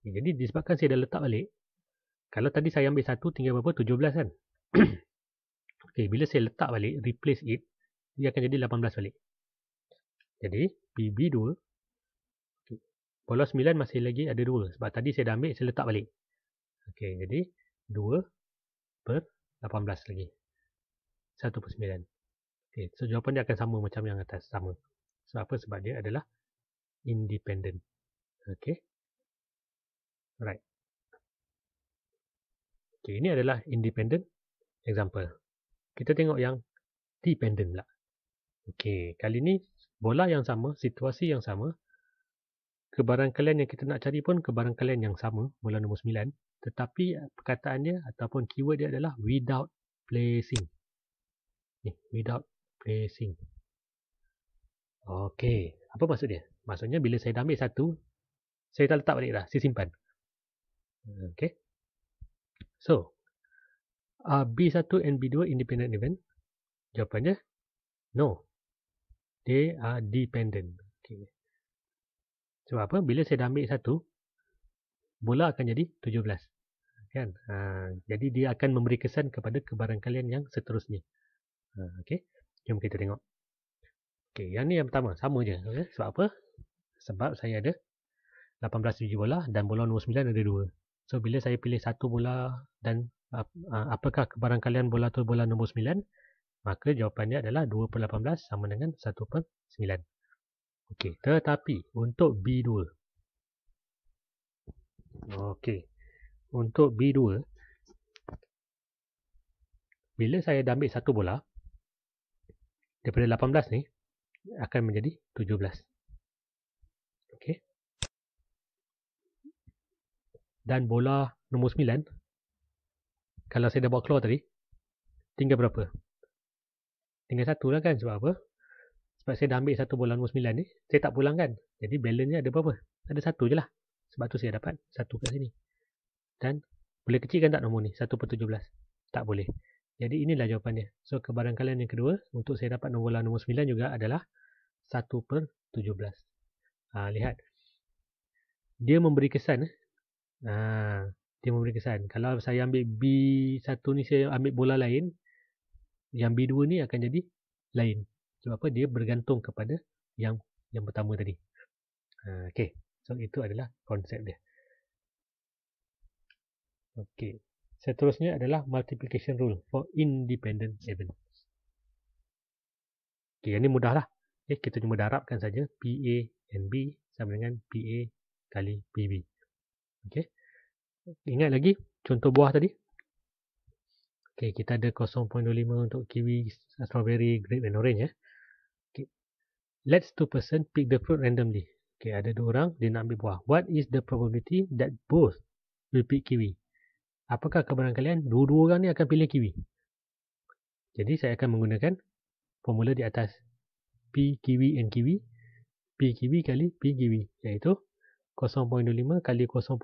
Ya, jadi disebabkan saya dah letak balik, kalau tadi saya ambil satu tinggal berapa? 17 kan? okay, bila saya letak balik, replace it, dia akan jadi 18 balik. Jadi PB2, okay, bola 9 masih lagi ada 2 sebab tadi saya dah ambil, saya letak balik. Okay, jadi 2 per 18 lagi. 1 per 9. Okay, so jawapan dia akan sama macam yang atas. Sama. So apa sebab dia adalah independent. Okay. Right. Okay, ini adalah independent example. Kita tengok yang dependent pula. Okay, kali ni bola yang sama, situasi yang sama. Kebarangkalian yang kita nak cari pun kebarangkalian yang sama, bola nombor 9. Tetapi perkataannya ataupun keyword dia adalah without placing. Ni, without placing. Okey. Apa maksud dia? Maksudnya bila saya dah ambil satu, saya dah letak balik dah. Saya simpan. Hmm, okey. So, are uh, B1 and B2 independent event? Jawapannya, no. They are dependent. Okay. Sebab apa? Bila saya dah ambil satu, bola akan jadi 17. Kan? Ha, jadi dia akan memberi kesan kepada kebarangkalian yang seterusnya. Ha, okay. Jom kita tengok. Okey, yang ni yang pertama sama je. Okay. Eh, sebab apa? Sebab saya ada 18 biji bola dan bola nombor 9 ada 2. So bila saya pilih satu bola dan apakah apakah kalian bola tu bola nombor 9? Maka jawapannya adalah 2/18 sama dengan 1/9. Okey, tetapi untuk B2. Okey. Untuk B2 bila saya dah ambil satu bola daripada 18 ni akan menjadi 17. Okey. Dan bola nombor 9 kalau saya dah buat keluar tadi tinggal berapa? Tinggal satu lah kan sebab apa? Sebab saya dah ambil satu bola nombor 9 ni, saya tak pulang kan. Jadi balance dia ada berapa? Ada satu je lah. Sebab tu saya dapat satu kat sini. Dan boleh kecilkan tak nombor ni? 1 per 17. Tak boleh. Jadi inilah jawapannya. So kebarangkalian yang kedua untuk saya dapat nombor nombor 9 juga adalah 1 per 17. Ha, lihat. Dia memberi kesan. Eh. Ha, dia memberi kesan. Kalau saya ambil B1 ni saya ambil bola lain. Yang B2 ni akan jadi lain. Sebab apa? Dia bergantung kepada yang yang pertama tadi. Ha, okay. So itu adalah konsep dia. Okay. Seterusnya adalah multiplication rule for independent evidence. Okay, yang ni mudahlah. Okay, kita cuma darabkan saja PA and B sama dengan PA kali PB. Okay. Ingat lagi contoh buah tadi. Okay, kita ada 0.25 untuk kiwi, strawberry, grape and orange ya. Eh. Okey. Let's two person pick the fruit randomly. Okay, ada dua orang dia nak ambil buah. What is the probability that both will pick kiwi? apakah kebenaran kalian dua-dua orang ni akan pilih kiwi jadi saya akan menggunakan formula di atas p kiwi and kiwi p kiwi kali p kiwi iaitu 0.25 kali 0.25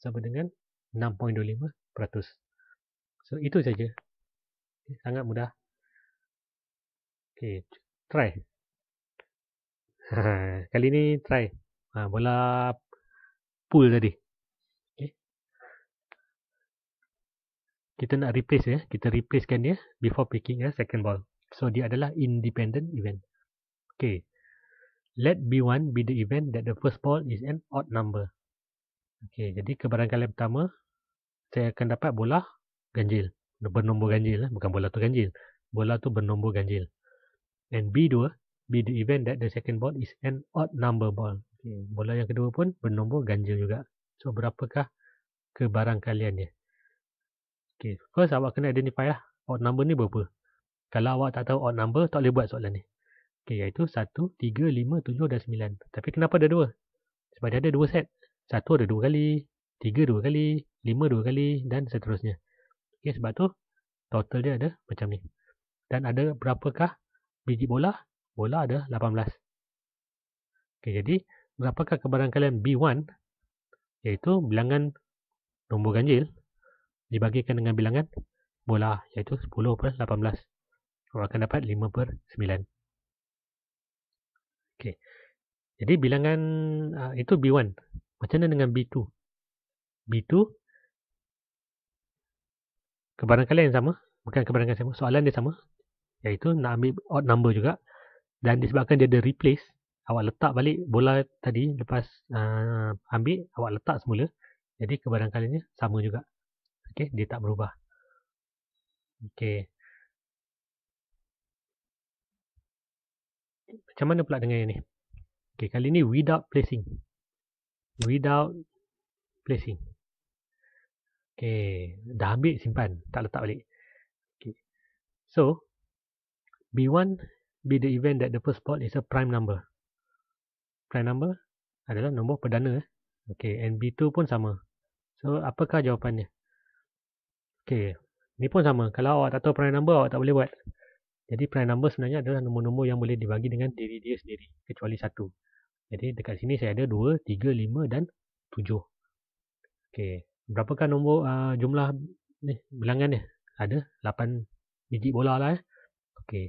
sama dengan 6.25% so itu saja okay, eh, sangat mudah Okay, try kali ni try ha, bola pool tadi kita nak replace ya, kita replacekan dia before picking a second ball. So dia adalah independent event. Okay. Let B1 be the event that the first ball is an odd number. Okay, jadi kebarangkali pertama saya akan dapat bola ganjil. Bernombor ganjil, eh. bukan bola tu ganjil. Bola tu bernombor ganjil. And B2 be the event that the second ball is an odd number ball. Okay, bola yang kedua pun bernombor ganjil juga. So berapakah kebarangkaliannya? Okay, first awak kena identify lah odd number ni berapa. Kalau awak tak tahu odd number, tak boleh buat soalan ni. Okay, iaitu 1, 3, 5, 7 dan 9. Tapi kenapa ada dua? Sebab dia ada dua set. Satu ada dua kali, tiga dua kali, lima dua kali dan seterusnya. Okay, sebab tu total dia ada macam ni. Dan ada berapakah biji bola? Bola ada 18. Okay, jadi berapakah kebarangkalian B1 iaitu bilangan nombor ganjil dibagikan dengan bilangan bola iaitu 10 per 18. Orang akan dapat 5 per 9. Okay. Jadi bilangan uh, itu B1. Macam mana dengan B2? B2 kebarangkalian yang sama. Bukan kebarangkalian yang sama. Soalan dia sama. Iaitu nak ambil odd number juga. Dan disebabkan dia ada replace. Awak letak balik bola tadi lepas uh, ambil. Awak letak semula. Jadi kebarangkaliannya sama juga okey dia tak berubah okey macam mana pula dengan yang ni okey kali ni without placing without placing okey dah ambil simpan tak letak balik okey so b1 be the event that the first port is a prime number prime number adalah nombor perdana eh. okey and b2 pun sama so apakah jawapannya Okey, ni pun sama. Kalau awak tak tahu prime number, awak tak boleh buat. Jadi prime number sebenarnya adalah nombor-nombor yang boleh dibagi dengan diri dia sendiri kecuali satu. Jadi dekat sini saya ada 2, 3, 5 dan 7. Okey, berapakah nombor uh, jumlah ni bilangan ni? Ada 8 biji bola lah eh. Okey.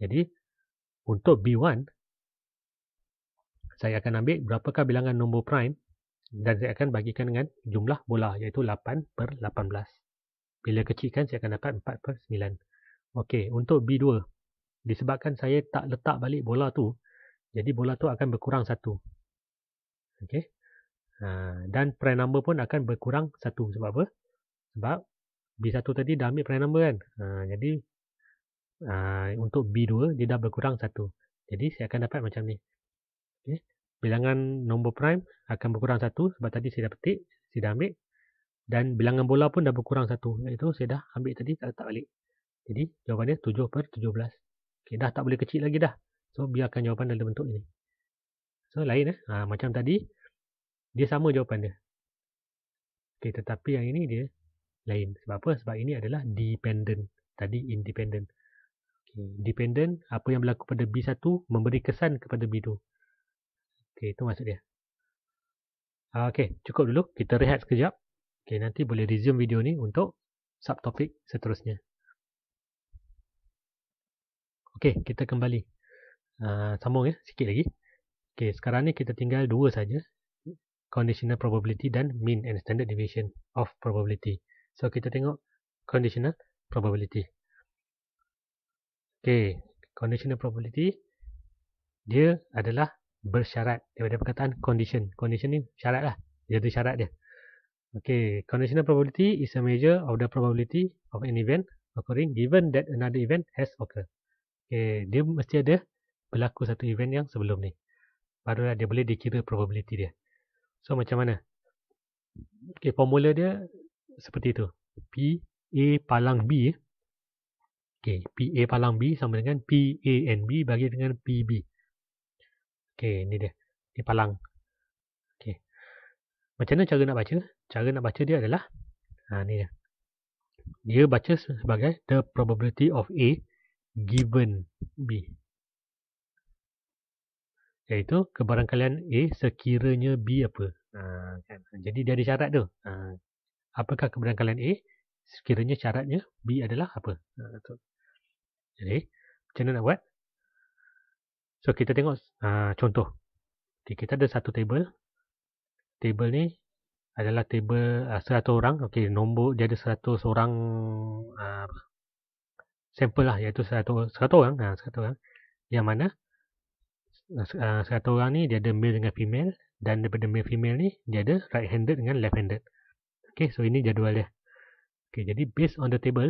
Jadi untuk B1 saya akan ambil berapakah bilangan nombor prime dan saya akan bagikan dengan jumlah bola iaitu 8 per bila kecilkan saya akan dapat 4 per 9. Okey, untuk B2. Disebabkan saya tak letak balik bola tu, jadi bola tu akan berkurang 1. Okey. Ha, dan prime number pun akan berkurang 1. Sebab apa? Sebab B1 tadi dah ambil prime number kan? Ha, jadi ha, untuk B2 dia dah berkurang 1. Jadi saya akan dapat macam ni. Okay. Bilangan nombor prime akan berkurang 1 sebab tadi saya dah petik, saya dah ambil dan bilangan bola pun dah berkurang satu. Itu saya dah ambil tadi tak letak balik. Jadi jawapannya 7 per 17. Okay, dah tak boleh kecil lagi dah. So biarkan jawapan dalam bentuk ini. So lain eh. Ha, macam tadi dia sama jawapan dia. Okay, tetapi yang ini dia lain. Sebab apa? Sebab ini adalah dependent. Tadi independent. Okay, dependent apa yang berlaku pada B1 memberi kesan kepada B2. Okay, itu maksud dia. Ha, okay, cukup dulu. Kita rehat sekejap. Okay, nanti boleh resume video ni untuk subtopik seterusnya. Okay, kita kembali. Uh, sambung ya, sikit lagi. Okay, sekarang ni kita tinggal dua saja. Conditional probability dan mean and standard deviation of probability. So, kita tengok conditional probability. Okay, conditional probability dia adalah bersyarat daripada perkataan condition. Condition ni syarat lah. Dia tu syarat dia. Okay, conditional probability is a measure of the probability of an event occurring given that another event has occurred. Okay, dia mesti ada berlaku satu event yang sebelum ni. Barulah dia boleh dikira probability dia. So, macam mana? Okay, formula dia seperti itu. P A palang B. Okay, P A palang B sama dengan P A and B bagi dengan P B. Okay, ni dia. Ni palang. Macam mana cara nak baca? Cara nak baca dia adalah ha, ni dia. dia baca sebagai The probability of A given B Iaitu kebarangkalian A sekiranya B apa ha, kan? Jadi dia ada syarat tu ha, Apakah kebarangkalian A sekiranya syaratnya B adalah apa ha, tu. Jadi macam mana nak buat? So kita tengok ha, contoh Okay, kita ada satu table table ni adalah table uh, ah, 100 orang. Okey, nombor dia ada 100 orang uh, ah, sampel lah iaitu 100 100 orang, ha, ah, 100 orang. Yang mana uh, 100 orang ni dia ada male dengan female dan daripada male female ni dia ada right handed dengan left handed. Okey, so ini jadual dia. Okey, jadi based on the table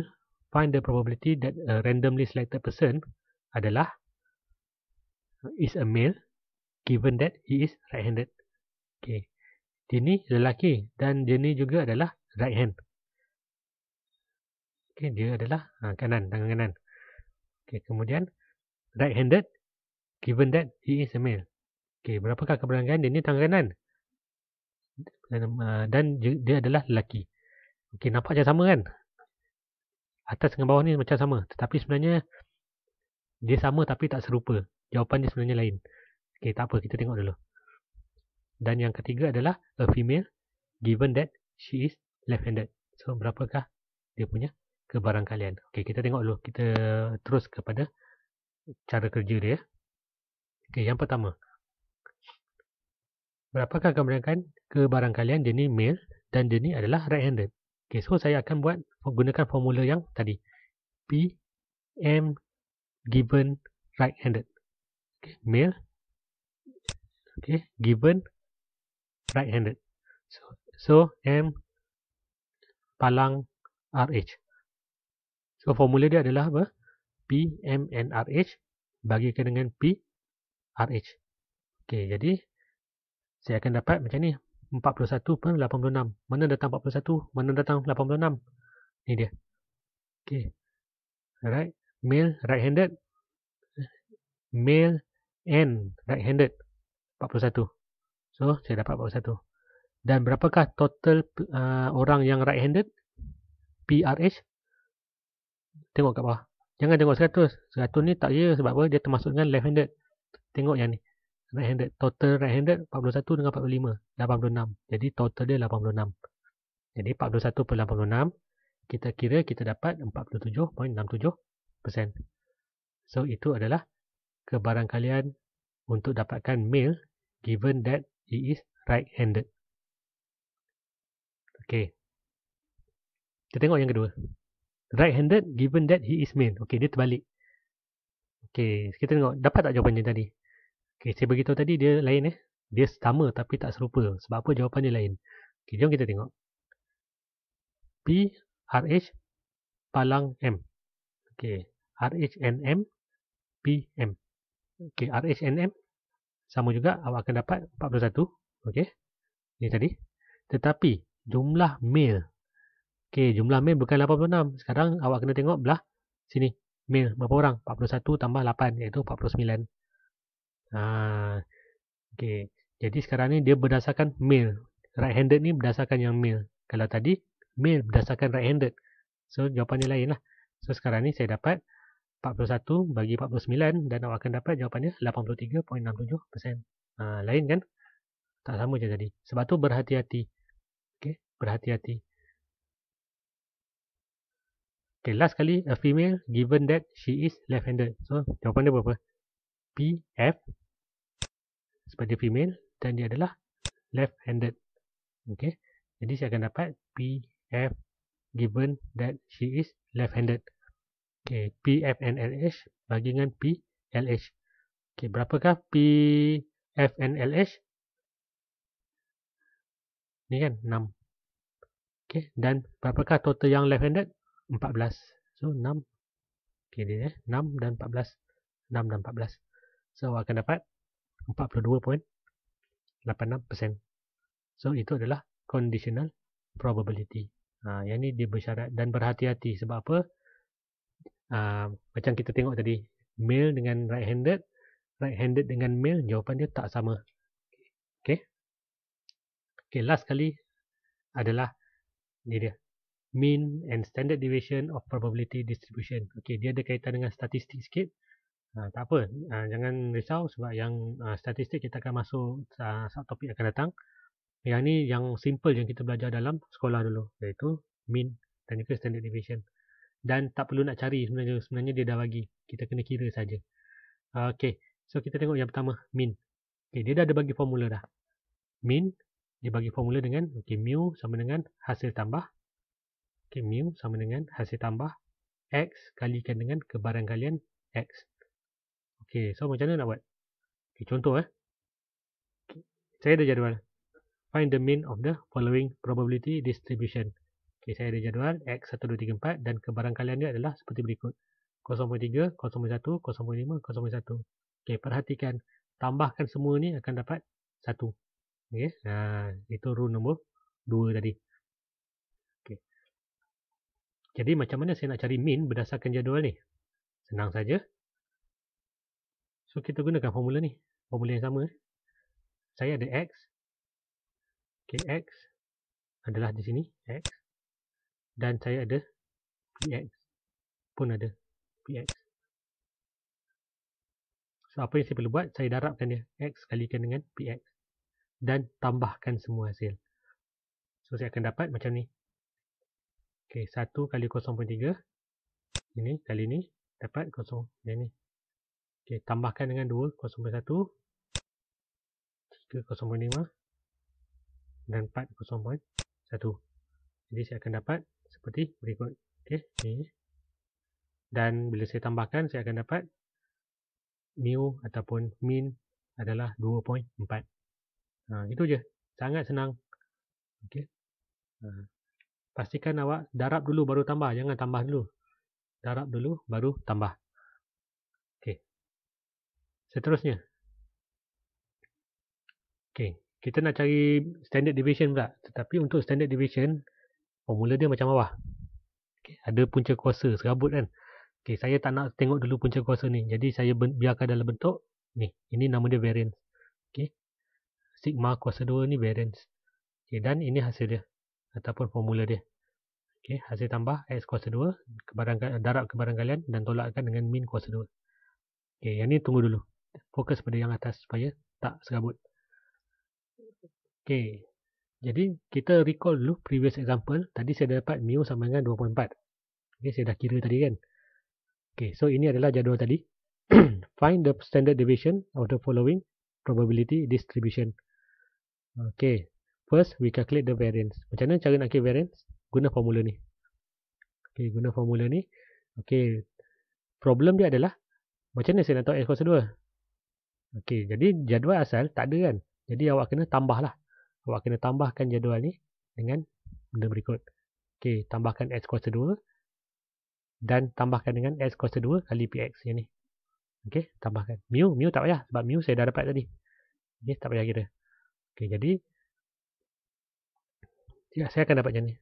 find the probability that a randomly selected person adalah is a male given that he is right handed. Okey dia ni lelaki dan dia ni juga adalah right hand. Okay, dia adalah ha, kanan, tangan kanan. Okay, kemudian, right-handed, given that he is a male. Okay, berapakah keberanggan dia ni tangan kanan? Dan, uh, dan dia adalah lelaki. Okay, nampak macam sama kan? Atas dengan bawah ni macam sama. Tetapi sebenarnya, dia sama tapi tak serupa. Jawapan dia sebenarnya lain. Okay, tak apa. Kita tengok dulu. Dan yang ketiga adalah a female given that she is left-handed. So, berapakah dia punya kebarangkalian? Okey, kita tengok dulu. Kita terus kepada cara kerja dia. Okey, yang pertama. Berapakah kebarangkalian, kebarangkalian dia ni male dan dia ni adalah right-handed? Okey, so saya akan buat gunakan formula yang tadi. P M given right-handed. Okey, male. Okey, given right right-handed. So, so M palang RH. So formula dia adalah apa? P M N RH bagikan dengan P RH. Okey, jadi saya akan dapat macam ni 41 per 86. Mana datang 41? Mana datang 86? Ni dia. Okey. Alright, male right-handed male N right-handed 41. So, saya dapat 41. Dan berapakah total uh, orang yang right-handed? PRH? Tengok kat bawah. Jangan tengok 100. 100 ni tak kira ya, sebab apa? Dia termasuk dengan left-handed. Tengok yang ni. Right-handed. Total right-handed 41 dengan 45. 86. Jadi, total dia 86. Jadi, 41 per 86. Kita kira kita dapat 47.67%. So, itu adalah kebarangkalian untuk dapatkan male given that he is right-handed. Okay. Kita tengok yang kedua. Right-handed given that he is male. Okay, dia terbalik. Okay, kita tengok. Dapat tak jawapan dia tadi? Okay, saya beritahu tadi dia lain eh. Dia sama tapi tak serupa. Sebab apa jawapan dia lain? Okay, jom kita tengok. P, R, H, palang M. Okay, R, H, N, M, P, M. Okay, R, H, N, M, sama juga awak akan dapat 41 okey ni tadi tetapi jumlah male okey jumlah male bukan 86 sekarang awak kena tengok belah sini male berapa orang 41 tambah 8 iaitu 49 ha okey jadi sekarang ni dia berdasarkan male right handed ni berdasarkan yang male kalau tadi male berdasarkan right handed so jawapan jawapannya lainlah so sekarang ni saya dapat 41 41 bagi 49 dan awak akan dapat jawapannya 83.67%. Uh, ha, lain kan? Tak sama je tadi. Sebab tu berhati-hati. Okay, berhati-hati. Okay, last kali, a female given that she is left-handed. So, jawapan dia berapa? P, F. Sebab female dan dia adalah left-handed. Okay. Jadi, saya akan dapat P, F given that she is left-handed. Okey, P F N L PFNLH bagi dengan H. Okey, berapakah P F N L H? Ni kan 6. Okey, dan berapakah total yang left handed? 14. So 6. Okey, dia eh 6 dan 14. 6 dan 14. So awak akan dapat 42.86%. So itu adalah conditional probability. Ha, yang ni dia bersyarat dan berhati-hati sebab apa? Ah, macam kita tengok tadi male dengan right handed right handed dengan male jawapan dia tak sama okey okey last kali adalah ni dia mean and standard deviation of probability distribution okey dia ada kaitan dengan statistik sikit Ha, tak apa, ha, jangan risau sebab yang ha, statistik kita akan masuk ha, sub topik akan datang. Yang ni yang simple yang kita belajar dalam sekolah dulu iaitu mean dan juga standard deviation dan tak perlu nak cari sebenarnya sebenarnya dia dah bagi kita kena kira saja okey so kita tengok yang pertama min okey dia dah ada bagi formula dah min dia bagi formula dengan okey mu sama dengan hasil tambah okey mu sama dengan hasil tambah x kalikan dengan kebaran kalian x okey so macam mana nak buat okay, contoh eh okay, saya dah jadual find the mean of the following probability distribution Okay, saya ada jadual X1234 dan kebarangkalian dia adalah seperti berikut. 0.3, 0.1, 0.5, 0.1. Okey, perhatikan. Tambahkan semua ni akan dapat 1. Okey, ha, itu rule nombor 2 tadi. Okey. Jadi macam mana saya nak cari min berdasarkan jadual ni? Senang saja. So, kita gunakan formula ni. Formula yang sama. Saya ada X. Okay X adalah di sini. X dan saya ada px pun ada px so apa yang saya perlu buat saya darabkan dia x kalikan dengan px dan tambahkan semua hasil so saya akan dapat macam ni ok 1 kali 0.3 ini kali ni dapat 0 yang ni ok tambahkan dengan 2 0.1 3 0.5 dan 0.1. jadi saya akan dapat 0.1 seperti berikut. Okey, ni. Dan bila saya tambahkan, saya akan dapat mu ataupun min adalah 2.4. Ha, itu je. Sangat senang. Okey. Ha, pastikan awak darab dulu baru tambah. Jangan tambah dulu. Darab dulu baru tambah. Okey. Seterusnya. Okey. Kita nak cari standard deviation pula. Tetapi untuk standard deviation, formula dia macam apa? okay, ada punca kuasa serabut kan okay, saya tak nak tengok dulu punca kuasa ni jadi saya biarkan dalam bentuk ni ini nama dia variance okay. sigma kuasa 2 ni variance okay, dan ini hasil dia ataupun formula dia okay, hasil tambah x kuasa 2 kebarang, darab kebarang kalian dan tolakkan dengan min kuasa 2 okay, yang ni tunggu dulu fokus pada yang atas supaya tak serabut Okay, jadi kita recall dulu previous example. Tadi saya dapat mu sama dengan 2.4. Okay, saya dah kira tadi kan. Okay, so ini adalah jadual tadi. Find the standard deviation of the following probability distribution. Okay, first we calculate the variance. Macam mana cara nak kira variance? Guna formula ni. Okay, guna formula ni. Okay, problem dia adalah macam mana saya nak tahu X kuasa 2? Okay, jadi jadual asal tak ada kan? Jadi awak kena tambahlah awak kena tambahkan jadual ni dengan benda berikut. Okey, tambahkan x kuasa 2 dan tambahkan dengan x kuasa 2 kali px yang ni. Okey, tambahkan. Mu, mu tak payah sebab mu saya dah dapat tadi. Okey, tak payah kira. Okey, jadi ya, saya akan dapat macam ni.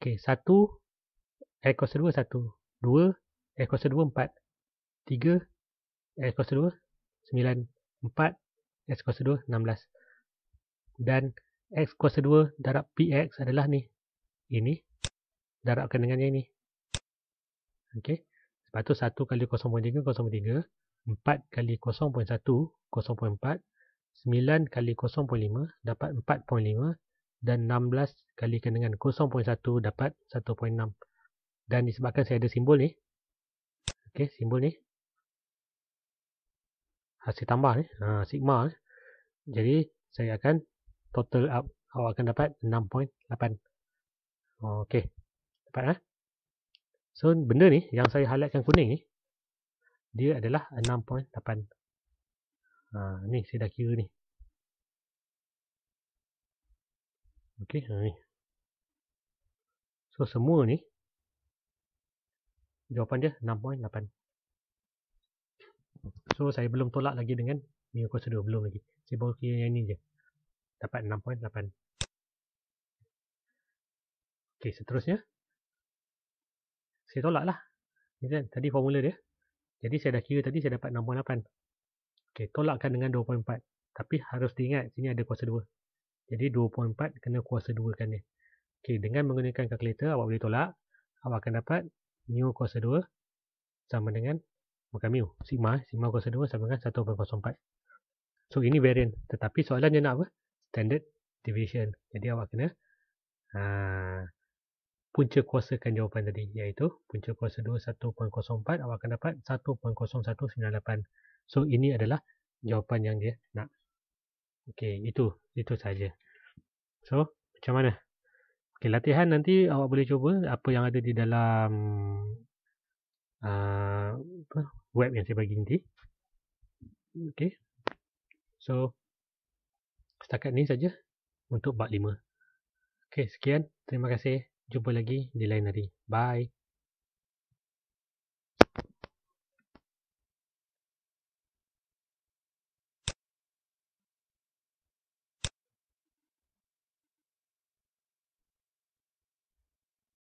Okey, 1 x kuasa 2 1, 2 x kuasa 2 4, 3 x kuasa 2, 9, 4, x kuasa 2, dan x kuasa 2 darab px adalah ni. Ini darabkan dengan yang ini. Okey. Sebab tu 1 kali 0.3 0.3, 4 kali 0.1 0.4, 9 kali 0.5 dapat 4.5 dan 16 kali dengan 0.1 dapat 1.6. Dan disebabkan saya ada simbol ni. Okey, simbol ni. Hasil tambah ni, ha, sigma ni. Jadi saya akan total up awak akan dapat 6.8 Okey, dapat eh? so benda ni yang saya highlightkan kuning ni dia adalah 6.8 ha, ni saya dah kira ni ok ha, ni. so semua ni jawapan dia 6.8 so saya belum tolak lagi dengan minggu kursus 2 belum lagi saya baru kira yang ni je 6.8 dapat 6.8. Okey, seterusnya saya tolak lah. kan tadi formula dia. Jadi saya dah kira tadi saya dapat 6.8. Okey, tolakkan dengan 2.4. Tapi harus diingat sini ada kuasa 2. Jadi 2.4 kena kuasa 2 kan ni. Okey, dengan menggunakan kalkulator awak boleh tolak, awak akan dapat mu kuasa 2 sama dengan bukan mu, sigma, sigma kuasa 2 sama dengan 1.04. So ini variant. Tetapi soalan dia nak apa? standard deviation. Jadi awak kena ha, ah, punca kan jawapan tadi iaitu punca kuasa 2 1.04 awak akan dapat 1.0198. So ini adalah jawapan yang dia nak. Okey, itu itu saja. So, macam mana? Okey, latihan nanti awak boleh cuba apa yang ada di dalam uh, web yang saya bagi nanti. Okey. So, setakat ni saja untuk bab 5. Okey, sekian. Terima kasih. Jumpa lagi di lain hari. Bye.